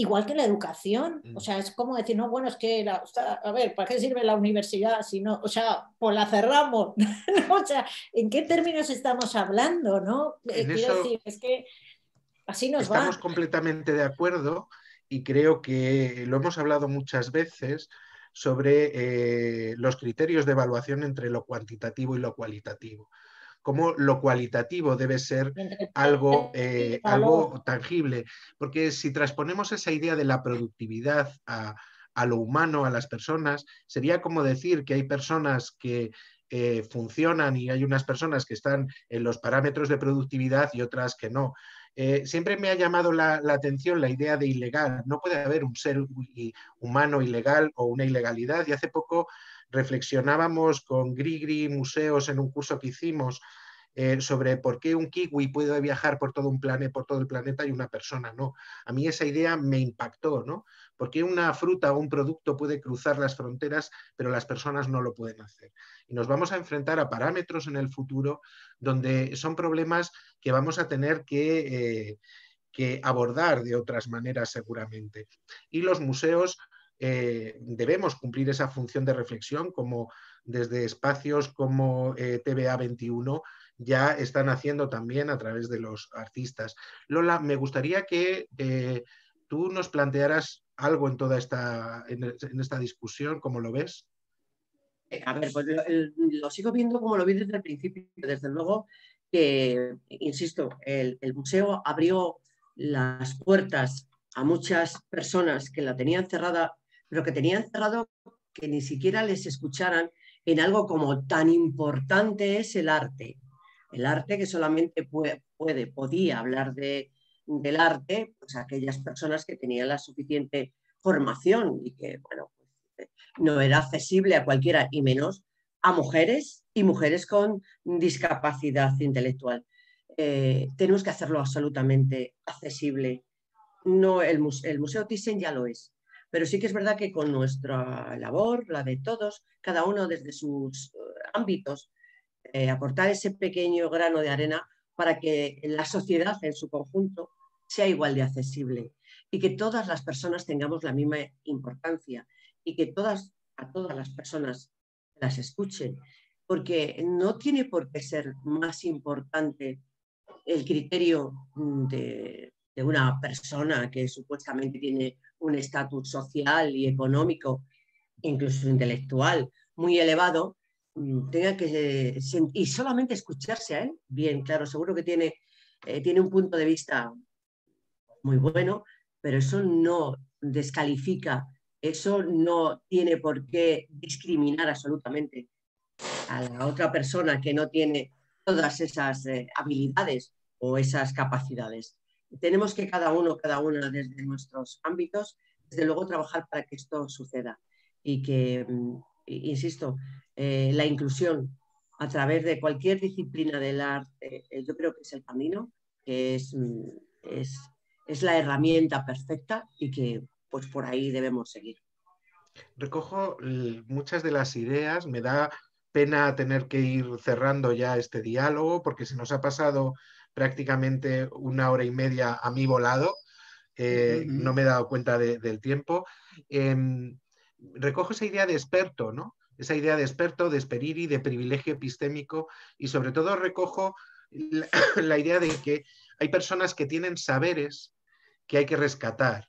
igual que la educación. O mm. sea, es como decir, no, bueno, es que, a ver, ¿para qué sirve la universidad si no, o sea, pues la cerramos? o sea, ¿en qué términos estamos hablando, no? Eh, quiero decir, es que así nos estamos Estamos completamente de acuerdo y creo que lo hemos hablado muchas veces sobre eh, los criterios de evaluación entre lo cuantitativo y lo cualitativo. Como lo cualitativo debe ser algo, eh, algo tangible. Porque si transponemos esa idea de la productividad a, lo humano, a las personas, sería como decir que hay personas que eh, funcionan y hay unas personas que están en los parámetros de productividad y otras que no. Eh, siempre me ha llamado la, la, atención la idea de ilegal. No puede haber un ser humano ilegal o una ilegalidad. Y hace poco reflexionábamos con Grigri Museos en un curso que hicimos eh, sobre por qué un kiwi puede viajar por todo, un planeta por todo el planeta y una persona no. A mí esa idea me impactó, ¿no? Porque una fruta o un producto puede cruzar las fronteras, pero las personas no lo pueden hacer? Y nos vamos a enfrentar a parámetros en el futuro donde son problemas que vamos a tener que... Eh, que abordar de otras maneras seguramente. Y los museos eh, debemos cumplir esa función de reflexión, como desde espacios como eh, TVA 21 ya están haciendo también a través de los artistas. Lola, me gustaría que eh, tú nos plantearas algo en toda esta, en, esta discusión, ¿cómo lo ves? A ver, pues lo, sigo viendo como lo vi desde el principio. Desde luego que, insisto, el museo abrió las puertas a muchas personas que la tenían cerrada pero que tenían cerrado que ni siquiera les escucharan en algo como tan importante es el arte. El arte que solamente puede, podía hablar de, del arte, pues aquellas personas que tenían la suficiente formación y que, bueno, no era accesible a cualquiera y menos a mujeres y mujeres con discapacidad intelectual. Eh, tenemos que hacerlo absolutamente accesible. No, el Museo Thyssen ya lo es, pero sí que es verdad que con nuestra labor, la de todos, cada uno desde sus eh, ámbitos, eh, aportar ese pequeño grano de arena para que la sociedad en su conjunto sea igual de accesible y que todas las personas tengamos la misma importancia y que todas, a todas las personas las escuchen, porque no tiene por qué ser más importante el criterio mm, de una persona que supuestamente tiene un estatus social y económico, incluso intelectual, muy elevado, mm, tenga que eh, y solamente escucharse a él, bien, claro, seguro que tiene, eh, tiene un punto de vista muy bueno, pero eso no descalifica, eso no tiene por qué discriminar absolutamente a la otra persona que no tiene todas esas eh, habilidades o esas capacidades tenemos que cada uno, cada una desde nuestros ámbitos, desde luego trabajar para que esto suceda y que, mm, insisto, eh, la inclusión a través de cualquier disciplina del arte, eh, yo creo que es el camino, que es, mm, es, es la herramienta perfecta y que pues por ahí debemos seguir. Recojo muchas de las ideas, me da pena tener que ir cerrando ya este diálogo porque se nos ha pasado prácticamente una hora y media a mi volado. Eh, no me he dado cuenta del tiempo. Em, recojo esa idea de experto, ¿no? Esa idea de experto, de y de privilegio epistémico y sobre todo recojo la, idea de que hay personas que tienen saberes que hay que rescatar,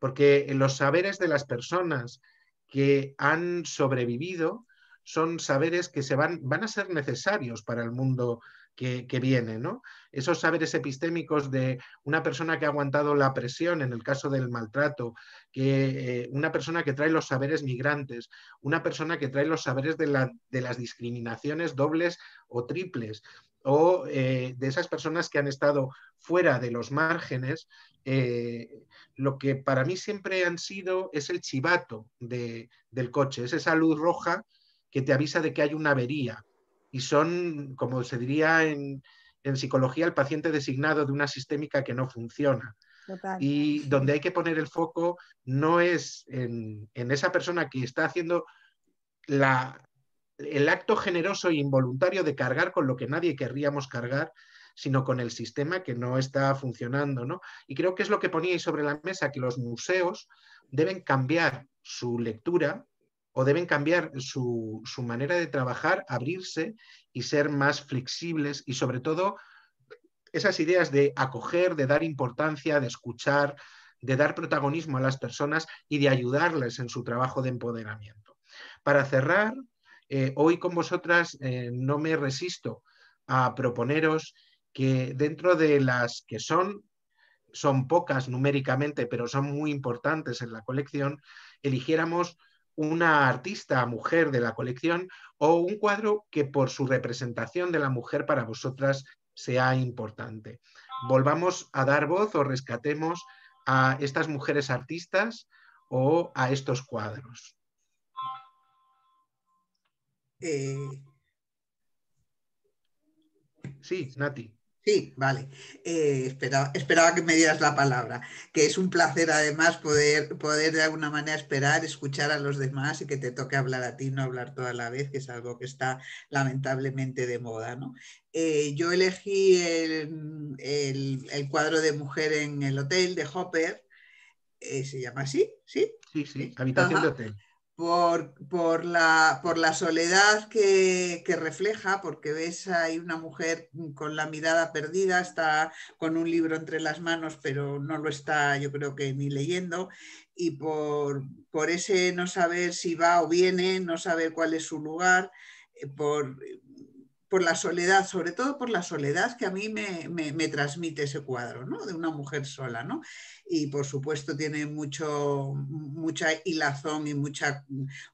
porque los saberes de las personas que han sobrevivido son saberes que se van, van a ser necesarios para el mundo que, viene. ¿no? Esos saberes epistémicos de una persona que ha aguantado la presión en el caso del maltrato, que, eh, una persona que trae los saberes migrantes, una persona que trae los saberes de, las discriminaciones dobles o triples o eh, de esas personas que han estado fuera de los márgenes, eh, lo que para mí siempre han sido es el chivato del coche, es esa luz roja que te avisa de que hay una avería, y son, como se diría en, psicología, el paciente designado de una sistémica que no funciona. Y donde hay que poner el foco no es en, esa persona que está haciendo la, el acto generoso e involuntario de cargar con lo que nadie querríamos cargar, sino con el sistema que no está funcionando. Y creo que es lo que poníais sobre la mesa, que los museos deben cambiar su lectura o deben cambiar su, manera de trabajar, abrirse y ser más flexibles y sobre todo esas ideas de acoger, de dar importancia, de escuchar, de dar protagonismo a las personas y de ayudarles en su trabajo de empoderamiento. Para cerrar, eh, hoy con vosotras eh, no me resisto a proponeros que dentro de las que son, son pocas numéricamente, pero son muy importantes en la colección, eligiéramos una artista mujer de la colección o un cuadro que por su representación de la mujer para vosotras sea importante. Volvamos a dar voz o rescatemos a estas mujeres artistas o a estos cuadros. Eh. Sí, Nati. Sí, vale. Eh, esperaba, que me dieras la palabra, que es un placer además poder, poder de alguna manera esperar, escuchar a los demás y que te toque hablar a ti, no hablar toda la vez, que es algo que está lamentablemente de moda. Eh, yo elegí el, cuadro de mujer en el hotel de Hopper, eh, se llama así, ¿sí? Sí, sí, habitación de hotel por, por, la, por la soledad que, refleja, porque ves ahí una mujer con la mirada perdida, está con un libro entre las manos, pero no lo está yo creo que ni leyendo, y por, por ese no saber si va o viene, no saber cuál es su lugar, eh, por por la soledad, sobre todo por la soledad que a mí me, me, transmite ese cuadro, ¿no? De una mujer sola, ¿no? Y por supuesto tiene mucho, mucha hilazón y mucha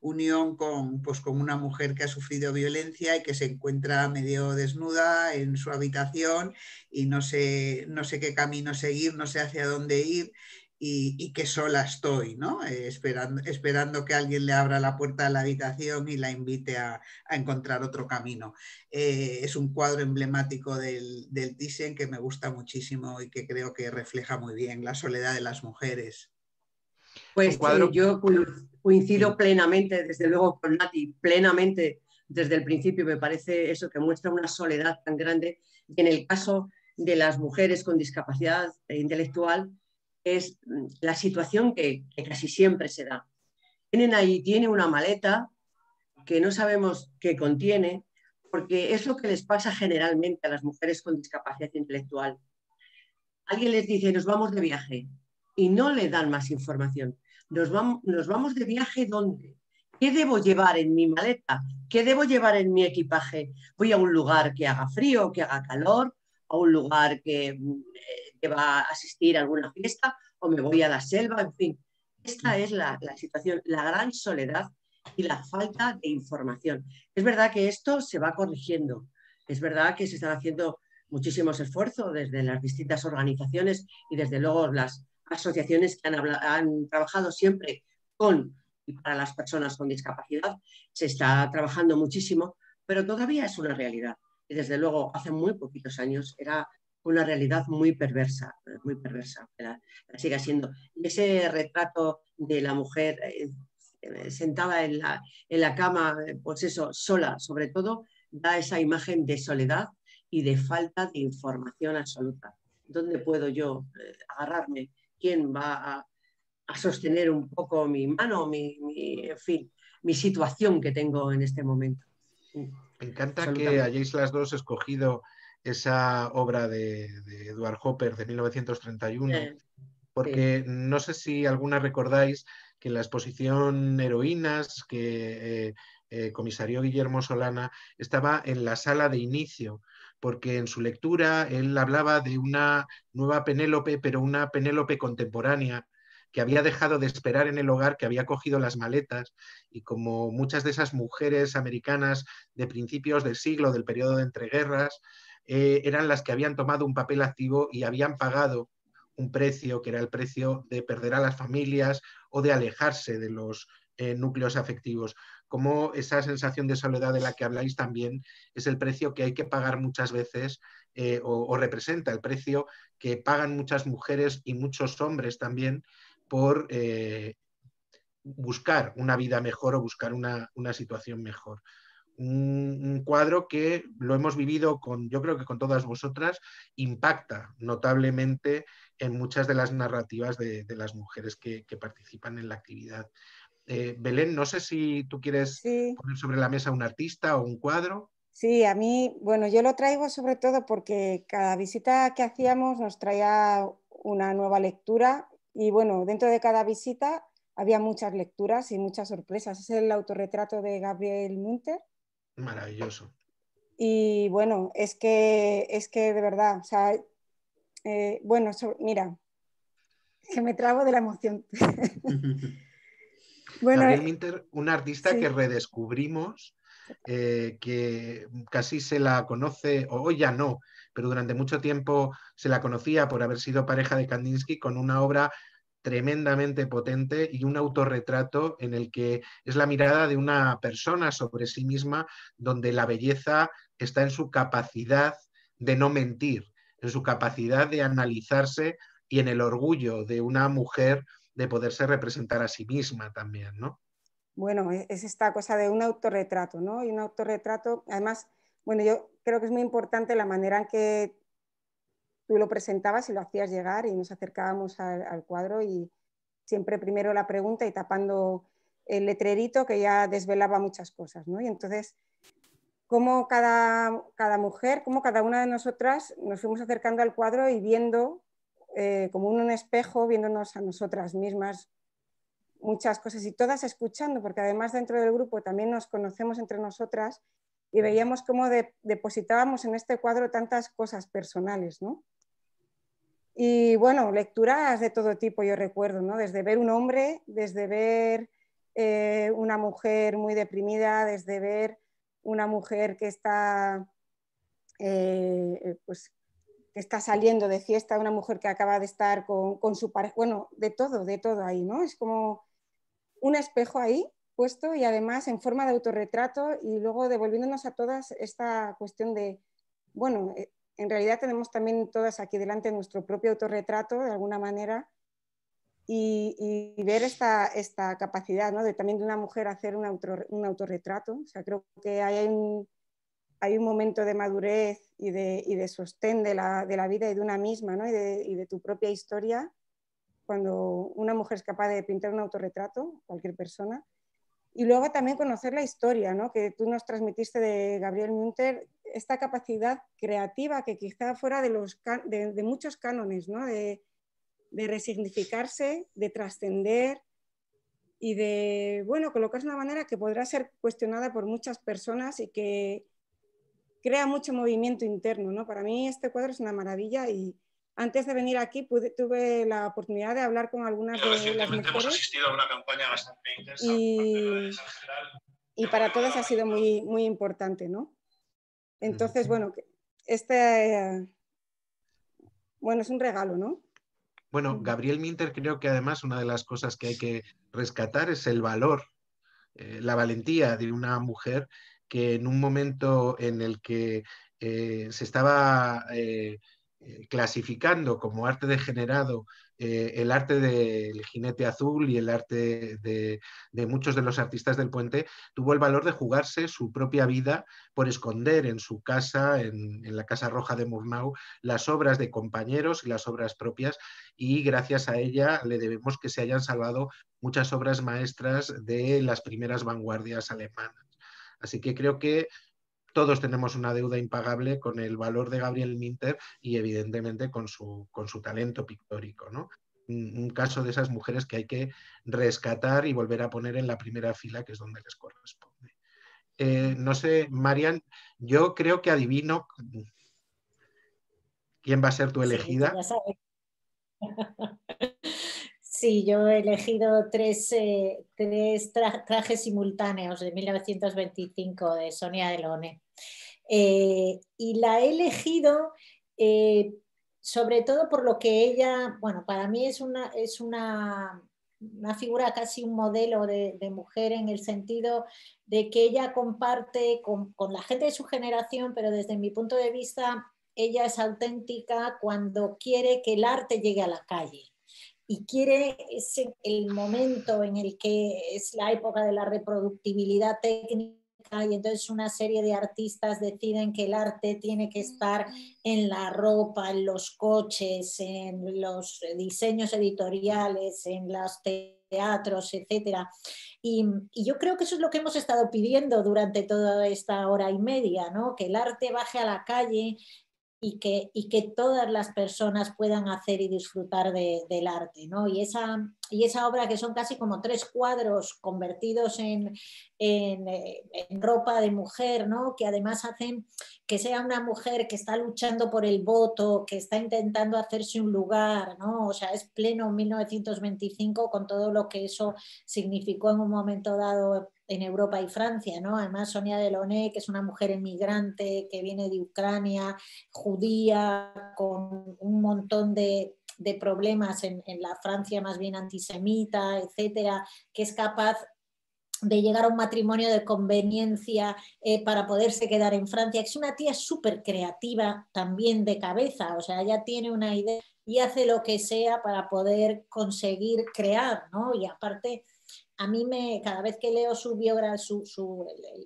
unión con, pues, con una mujer que ha sufrido violencia y que se encuentra medio desnuda en su habitación y no sé, no sé qué camino seguir, no sé hacia dónde ir y, que sola estoy, ¿no? Eh, esperando, esperando que alguien le abra la puerta de la habitación y la invite a, encontrar otro camino. Eh, es un cuadro emblemático del, del Thyssen que me gusta muchísimo y que creo que refleja muy bien la soledad de las mujeres. Pues eh, yo coincido plenamente, desde luego con Nati, plenamente desde el principio. Me parece eso que muestra una soledad tan grande. Y en el caso de las mujeres con discapacidad intelectual, es mm, la situación que, casi siempre se da. Tienen ahí, tiene una maleta que no sabemos qué contiene, porque es lo que les pasa generalmente a las mujeres con discapacidad intelectual. Alguien les dice, nos vamos de viaje, y no le dan más información. Nos vamos, nos vamos de viaje dónde? ¿Qué debo llevar en mi maleta? ¿Qué debo llevar en mi equipaje? Voy a un lugar que haga frío, que haga calor, a un lugar que mm, que va a asistir a alguna fiesta o me voy a la selva, en fin. Esta es la, situación, la gran soledad y la falta de información. Es verdad que esto se va corrigiendo, es verdad que se están haciendo muchísimos esfuerzos desde las distintas organizaciones y desde luego las asociaciones que han, han trabajado siempre con y para las personas con discapacidad. Se está trabajando muchísimo, pero todavía es una realidad. Y desde luego, hace muy poquitos años era una realidad muy perversa, muy perversa, la, la sigue siendo. ese retrato de la mujer eh, sentada en la, cama, eh, pues eso, sola sobre todo, da esa imagen de soledad y de falta de información absoluta. ¿Dónde puedo yo eh, agarrarme? ¿Quién va a, sostener un poco mi mano, mi, en fin, mi situación que tengo en este momento? Me encanta que hayáis las dos escogido esa obra de, Eduard Edward Hopper de 1931, porque no sé si alguna recordáis que la exposición Heroínas que eh, eh, comisario Guillermo Solana estaba en la sala de inicio, porque en su lectura él hablaba de una nueva Penélope, pero una Penélope contemporánea, que había dejado de esperar en el hogar, que había cogido las maletas y como muchas de esas mujeres americanas de principios del siglo, del periodo de entreguerras, eh, eran las que habían tomado un papel activo y habían pagado un precio que era el precio de perder a las familias o de alejarse de los eh, núcleos afectivos. Como esa sensación de soledad de la que habláis también es el precio que hay que pagar muchas veces eh, o, representa el precio que pagan muchas mujeres y muchos hombres también por buscar una vida mejor o buscar una situación mejor un, cuadro que lo hemos vivido con, yo creo que con todas vosotras, impacta notablemente en muchas de las narrativas de, las mujeres que, participan en la actividad. Eh, Belén, no sé si tú quieres poner sobre la mesa un artista o un cuadro. Sí, a mí, bueno, yo lo traigo sobre todo porque cada visita que hacíamos nos traía una nueva lectura y bueno, dentro de cada visita había muchas lecturas y muchas sorpresas. Es el autorretrato de Gabriel Munter, Maravilloso. Y bueno, es que, es que de verdad, o sea, eh, bueno, mira, que me trago de la emoción. bueno, Gabriel eh, Minter, un artista que redescubrimos, eh, que casi se la conoce, o ya no, pero durante mucho tiempo se la conocía por haber sido pareja de Kandinsky con una obra tremendamente potente y un autorretrato en el que es la mirada de una persona sobre sí misma, donde la belleza está en su capacidad de no mentir, en su capacidad de analizarse y en el orgullo de una mujer de poderse representar a sí misma también, ¿no? Bueno, e-, es esta cosa de un autorretrato, ¿no? Y un autorretrato, además, bueno, yo creo que es muy importante la manera en que tú lo presentabas y lo hacías llegar y nos acercábamos al, cuadro y siempre primero la pregunta y tapando el letrerito que ya desvelaba muchas cosas, ¿no? Y entonces, cómo cada, cada mujer, cómo cada una de nosotras nos fuimos acercando al cuadro y viendo, eh, como en un espejo, viéndonos a nosotras mismas muchas cosas y todas escuchando, porque además dentro del grupo también nos conocemos entre nosotras y veíamos cómo depositábamos en este cuadro tantas cosas personales, ¿no? Y bueno, lecturas de todo tipo, yo recuerdo, ¿no? Desde ver un hombre, desde ver eh, una mujer muy deprimida, desde ver una mujer que está, eh, pues, que está saliendo de fiesta, una mujer que acaba de estar con, con su pareja, bueno, de todo, de todo ahí, ¿no? Es como un espejo ahí puesto y además en forma de autorretrato y luego devolviéndonos a todas esta cuestión de, bueno, eh, en realidad tenemos también todas aquí delante nuestro propio autorretrato, de alguna manera, y, ver esta, esta capacidad ¿no? de, también de una mujer hacer un, autor, un autorretrato. O sea, creo que hay un, hay un momento de madurez y de, y de sostén de la, de la, vida y de una misma ¿no? y, de, y, de, tu propia historia cuando una mujer es capaz de pintar un autorretrato, cualquier persona. Y luego también conocer la historia ¿no? que tú nos transmitiste de Gabriel Münter, esta capacidad creativa que quizá fuera de, los, de, muchos cánones, ¿no? de, resignificarse, de trascender y de, bueno, colocarse de una manera que podrá ser cuestionada por muchas personas y que crea mucho movimiento interno. ¿no? Para mí este cuadro es una maravilla y antes de venir aquí tuve la oportunidad de hablar con algunas de las mujeres. Hemos asistido a una campaña bastante intensa y, y para todas ha sido muy, muy importante, ¿no? Entonces, bueno, este, bueno, es un regalo, ¿no? Bueno, Gabriel Minter creo que además una de las cosas que hay que rescatar es el valor, eh, la valentía de una mujer que en un momento en el que eh, se estaba eh, eh, clasificando como arte degenerado eh, el arte del jinete azul y el arte de, muchos de los artistas del puente, tuvo el valor de jugarse su propia vida por esconder en su casa, en, en la Casa Roja de Murnau, las obras de compañeros y las obras propias y gracias a ella le debemos que se hayan salvado muchas obras maestras de las primeras vanguardias alemanas. Así que creo que todos tenemos una deuda impagable con el valor de Gabriel Minter y evidentemente con su, con su talento pictórico, Un, caso de esas mujeres que hay que rescatar y volver a poner en la primera fila, que es donde les corresponde. Eh, no sé, Marian, yo creo que adivino quién va a ser tu elegida. Sí, yo he elegido tres, eh, trajes simultáneos de 1925 de Sonia Delone. Eh, y la he elegido eh, sobre todo por lo que ella, bueno, para mí es una, es una, figura casi un modelo de, mujer en el sentido de que ella comparte con, con la gente de su generación, pero desde mi punto de vista, ella es auténtica cuando quiere que el arte llegue a la calle y quiere ese, el momento en el que es la época de la reproductibilidad técnica y entonces una serie de artistas deciden que el arte tiene que estar en la ropa, en los coches, en los diseños editoriales, en los teatros, etc. Y, yo creo que eso es lo que hemos estado pidiendo durante toda esta hora y media, ¿no? que el arte baje a la calle y que, y que todas las personas puedan hacer y disfrutar del arte. ¿no? Y, esa, y esa obra que son casi como tres cuadros convertidos en, eh, en ropa de mujer, ¿no? que además hacen que sea una mujer que está luchando por el voto, que está intentando hacerse un lugar, ¿no? o sea, es pleno 1925 con todo lo que eso significó en un momento dado en Europa y Francia, ¿no? Además, Sonia Delaunay, que es una mujer emigrante que viene de Ucrania, judía, con un montón de, problemas en, la Francia más bien antisemita, etcétera, que es capaz de llegar a un matrimonio de conveniencia eh, para poderse quedar en Francia. Es una tía súper creativa también de cabeza, o sea, ella tiene una idea y hace lo que sea para poder conseguir crear, ¿no? Y aparte, a mí me, cada vez que leo su,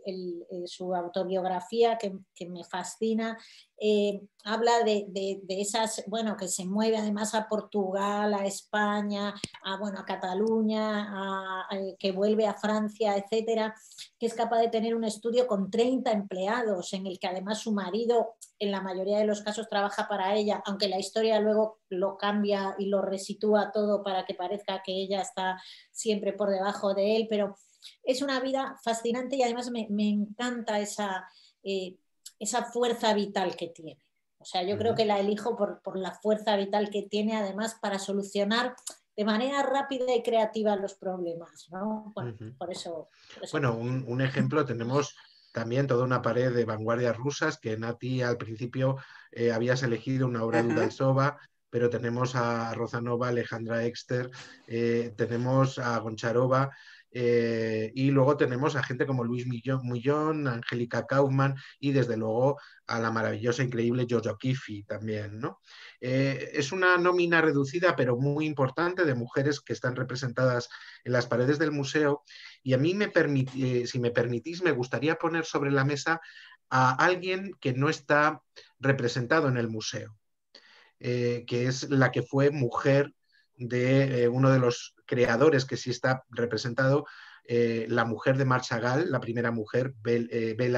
eh, su, autobiografía, que, me fascina, eh, habla de, esas, bueno, que se mueve además a Portugal, a España, a, bueno, a Cataluña, a, eh, que vuelve a Francia, etcétera, que es capaz de tener un estudio con 30 empleados, en el que además su marido, en la mayoría de los casos, trabaja para ella, aunque la historia luego lo cambia y lo resitúa todo para que parezca que ella está siempre por debajo de él, pero es una vida fascinante y además me, encanta esa. Eh, esa fuerza vital que tiene. O sea, yo creo que la elijo por, la fuerza vital que tiene, además, para solucionar de manera rápida y creativa los problemas, ¿no? por, eso, Bueno, un, ejemplo tenemos también toda una pared de vanguardias rusas, que Nati al principio eh, habías elegido una obra de Udalsova, pero tenemos a Rozanova, Alejandra Exter, eh, tenemos a Goncharova, eh, y luego tenemos a gente como Luis Millón, Mullón, Angélica Kaufman y desde luego a la maravillosa, increíble Jojo Kifi también. ¿no? Eh, es una nómina reducida pero muy importante de mujeres que están representadas en las paredes del museo y a mí, me eh, si me permitís, me gustaría poner sobre la mesa a alguien que no está representado en el museo, que es la que fue mujer de eh, uno de los creadores que sí está representado, eh, la mujer de Mar Chagall, la primera mujer, Bela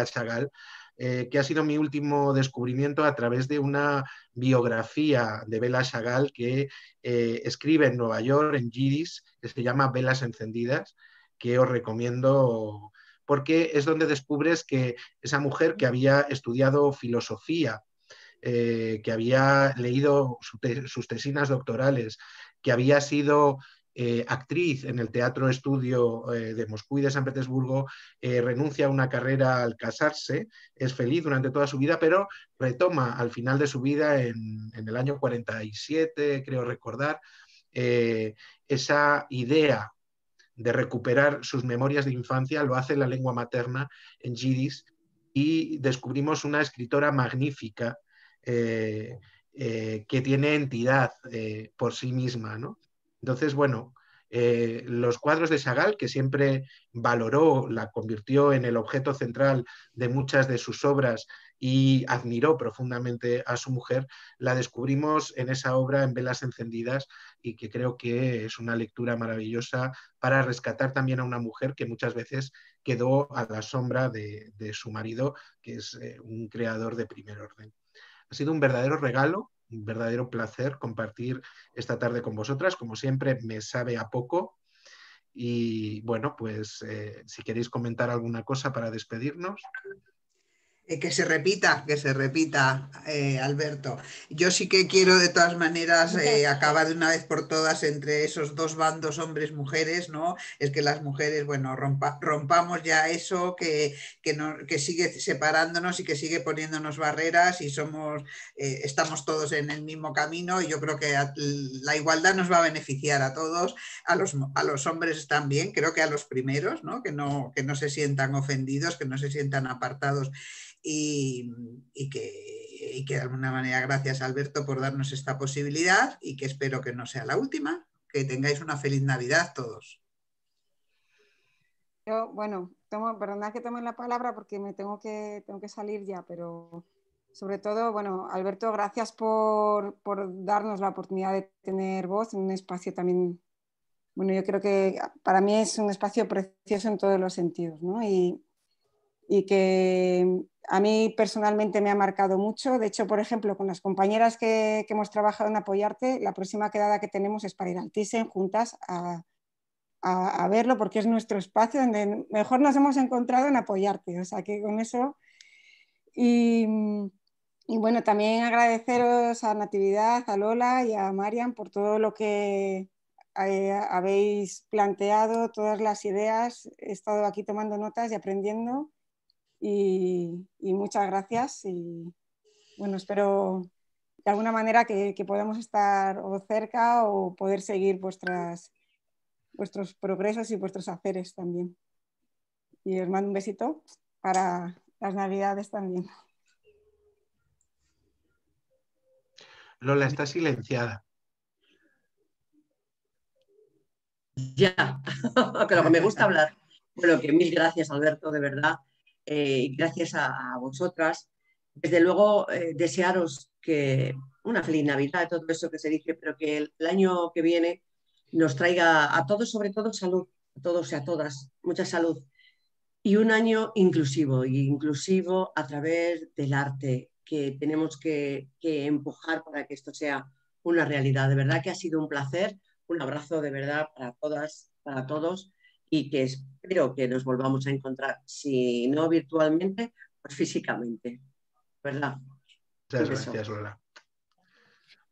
eh, Chagal, Chagall, que ha sido mi último descubrimiento a través de una biografía de Bela Chagall que escribe en Nueva York, en Giris, que se llama Velas Encendidas, que os recomiendo porque es donde descubres que esa mujer que había estudiado filosofía, que había leído sus tesinas doctorales, que había sido eh, actriz en el Teatro Estudio eh, de Moscú y de San Petersburgo, eh, renuncia a una carrera al casarse, es feliz durante toda su vida, pero retoma al final de su vida, en, el año 47, creo recordar, esa idea de recuperar sus memorias de infancia, lo hace en la lengua materna en Yiddish y descubrimos una escritora magnífica. Eh, que tiene entidad eh, por sí misma. ¿no? Entonces, bueno, eh, los cuadros de Chagall, que siempre valoró, la convirtió en el objeto central de muchas de sus obras y admiró profundamente a su mujer, la descubrimos en esa obra En Velas Encendidas y que creo que es una lectura maravillosa para rescatar también a una mujer que muchas veces quedó a la sombra de su marido, que es un creador de primer orden. Ha sido un verdadero regalo, un verdadero placer compartir esta tarde con vosotras. Como siempre, me sabe a poco. Y bueno, pues eh, si queréis comentar alguna cosa para despedirnos. Eh, que se repita, que se repita, eh, Alberto. Yo sí que quiero de todas maneras eh, acabar de una vez por todas entre esos dos bandos, hombres, mujeres, ¿no? Es que las mujeres, bueno, rompamos ya eso que, sigue separándonos y que sigue poniéndonos barreras y somos, estamos todos en el mismo camino y yo creo que la igualdad nos va a beneficiar a todos, a los, a los hombres también, creo que a los primeros, ¿no? Que, no, que no se sientan ofendidos, que no se sientan apartados y, que, de alguna manera gracias Alberto por darnos esta posibilidad y que espero que no sea la última. Que tengáis una feliz Navidad todos. Yo, bueno, tomo, perdonad que tome la palabra porque me tengo que, tengo que salir ya, pero sobre todo, bueno, Alberto, gracias por, darnos la oportunidad de tener voz en un espacio también, bueno, yo creo que para mí es un espacio precioso en todos los sentidos, ¿no? y que a mí personalmente me ha marcado mucho. De hecho, por ejemplo, con las compañeras que, hemos trabajado en Apoyarte, la próxima quedada que tenemos es para ir al Thyssen juntas a, verlo, porque es nuestro espacio donde mejor nos hemos encontrado en Apoyarte. O sea que con eso. y bueno, también agradeceros a Natividad, a Lola y a Marian por todo lo que eh, habéis planteado, todas las ideas. He estado aquí tomando notas y aprendiendo y, muchas gracias y bueno, espero de alguna manera que, podamos estar cerca o poder seguir vuestras, vuestros progresos y vuestros haceres también. Y os mando un besito para las navidades también. Lola está silenciada. Ya, pero me gusta hablar. Bueno, que mil gracias Alberto, de verdad. Eh, gracias a, vosotras. Desde luego, eh, desearos que una feliz Navidad, todo eso que se dice, pero que el, año que viene nos traiga a todos, sobre todo, salud, a todos y a todas, mucha salud. Y un año inclusivo, inclusivo a través del arte, que tenemos que empujar para que esto sea una realidad. De verdad que ha sido un placer, un abrazo de verdad para todas, para todos y que espero que nos volvamos a encontrar, si no virtualmente, pues físicamente. ¿Verdad? Muchas gracias, Lola.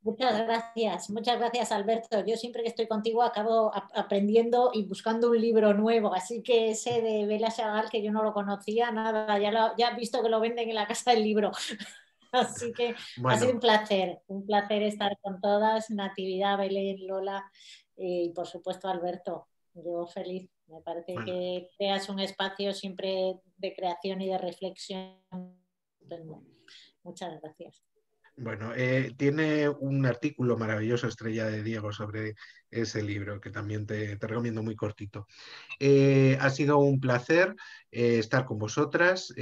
Muchas gracias, muchas gracias Alberto. Yo siempre que estoy contigo acabo aprendiendo y buscando un libro nuevo, así que ese de Bela Chagall que yo no lo conocía, nada, ya, ya he visto que lo venden en la casa del libro. Así que ha sido un placer, un placer estar con todas, Natividad, Belén, Lola y por supuesto Alberto. Yo feliz. Me parece que creas un espacio siempre de creación y de reflexión. Pues, muchas gracias. Bueno, eh, tiene un artículo maravilloso, Estrella de Diego, sobre ese libro, que también te, recomiendo muy cortito. Eh, ha sido un placer eh, estar con vosotras,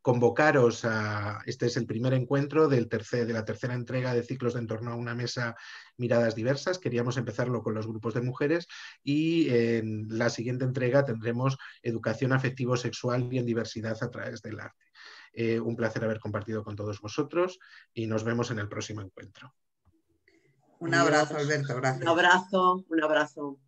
convocaros a, este es el primer encuentro del tercer, de la tercera entrega de ciclos de Entorno a una mesa miradas diversas. Queríamos empezarlo con los grupos de mujeres y en la siguiente entrega tendremos educación afectivo-sexual y en diversidad a través del arte. Eh, un placer haber compartido con todos vosotros y nos vemos en el próximo encuentro. Un abrazo, Alberto. Gracias. Un abrazo, un abrazo.